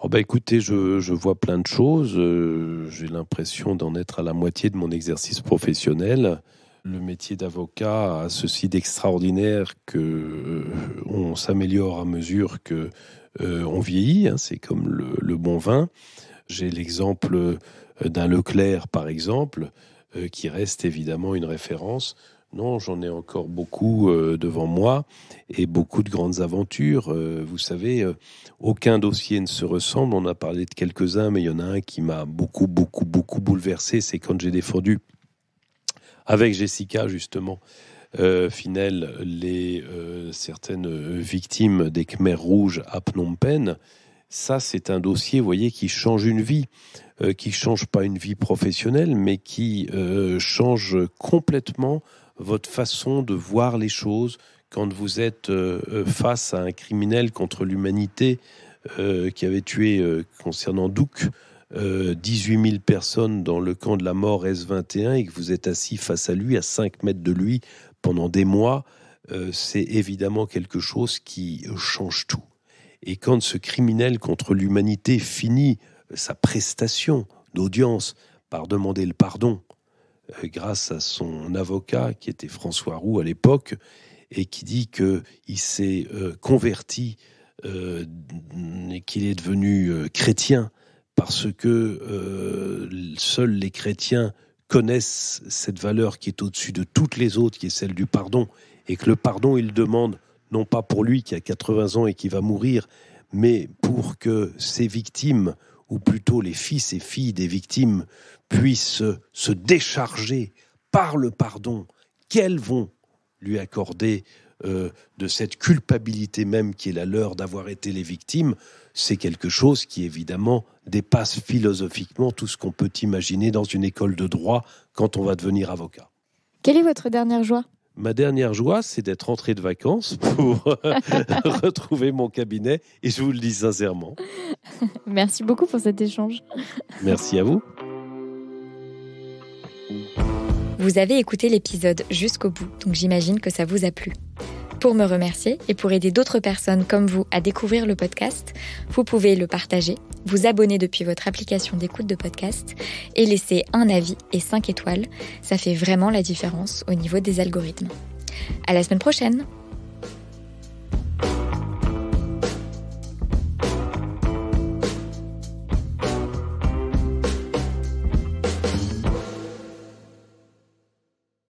oh bah écoutez, je, vois plein de choses. Euh, j'ai l'impression d'en être à la moitié de mon exercice professionnel. Le métier d'avocat a ceci d'extraordinaire que euh, s'améliore à mesure que vieillit. Hein, c'est comme le, bon vin. J'ai l'exemple d'un Leclerc, par exemple, euh, qui reste évidemment une référence. Non, j'en ai encore beaucoup euh, devant moi et beaucoup de grandes aventures. Euh, vous savez, aucun dossier ne se ressemble. On a parlé de quelques-uns, mais il y en a un qui m'a beaucoup, beaucoup, beaucoup bouleversé. C'est quand j'ai défendu avec Jessica, justement, Finel, les certaines victimes des Khmers rouges à Phnom Penh. Ça, c'est un dossier, vous voyez, qui change une vie, euh, qui change pas une vie professionnelle, mais qui euh, change complètement votre façon de voir les choses quand vous êtes euh, face à un criminel contre l'humanité qui avait tué, concernant Douk, 18 000 personnes dans le camp de la mort S21 et que vous êtes assis face à lui, à 5 mètres de lui, pendant des mois, c'est évidemment quelque chose qui change tout. Et quand ce criminel contre l'humanité finit euh, sa prestation d'audience par demander le pardon, euh, grâce à son avocat, qui était François Roux à l'époque, et qui dit qu'il s'est euh, converti et qu'il est devenu chrétien parce que seuls les chrétiens connaissent cette valeur qui est au-dessus de toutes les autres, qui est celle du pardon, et que le pardon, il demande non pas pour lui qui a 80 ans et qui va mourir, mais pour que ses victimes, ou plutôt les fils et filles des victimes, puissent se décharger par le pardon qu'elles vont lui accorder euh, de cette culpabilité même qui est la leur d'avoir été les victimes, c'est quelque chose qui évidemment dépasse philosophiquement tout ce qu'on peut imaginer dans une école de droit quand on va devenir avocat. Quelle est votre dernière joie ma dernière joie, c'est d'être rentré de vacances pour euh, [LAUGHS] retrouver mon cabinet. Et je vous le dis sincèrement. [LAUGHS] Merci beaucoup pour cet échange. Merci à vous. Vous avez écouté l'épisode jusqu'au bout, donc j'imagine que ça vous a plu. Pour me remercier et pour aider d'autres personnes comme vous à découvrir le podcast, vous pouvez le partager, vous abonner depuis votre application d'écoute de podcast et laisser un avis et 5 étoiles. Ça fait vraiment la différence au niveau des algorithmes. À la semaine prochaine!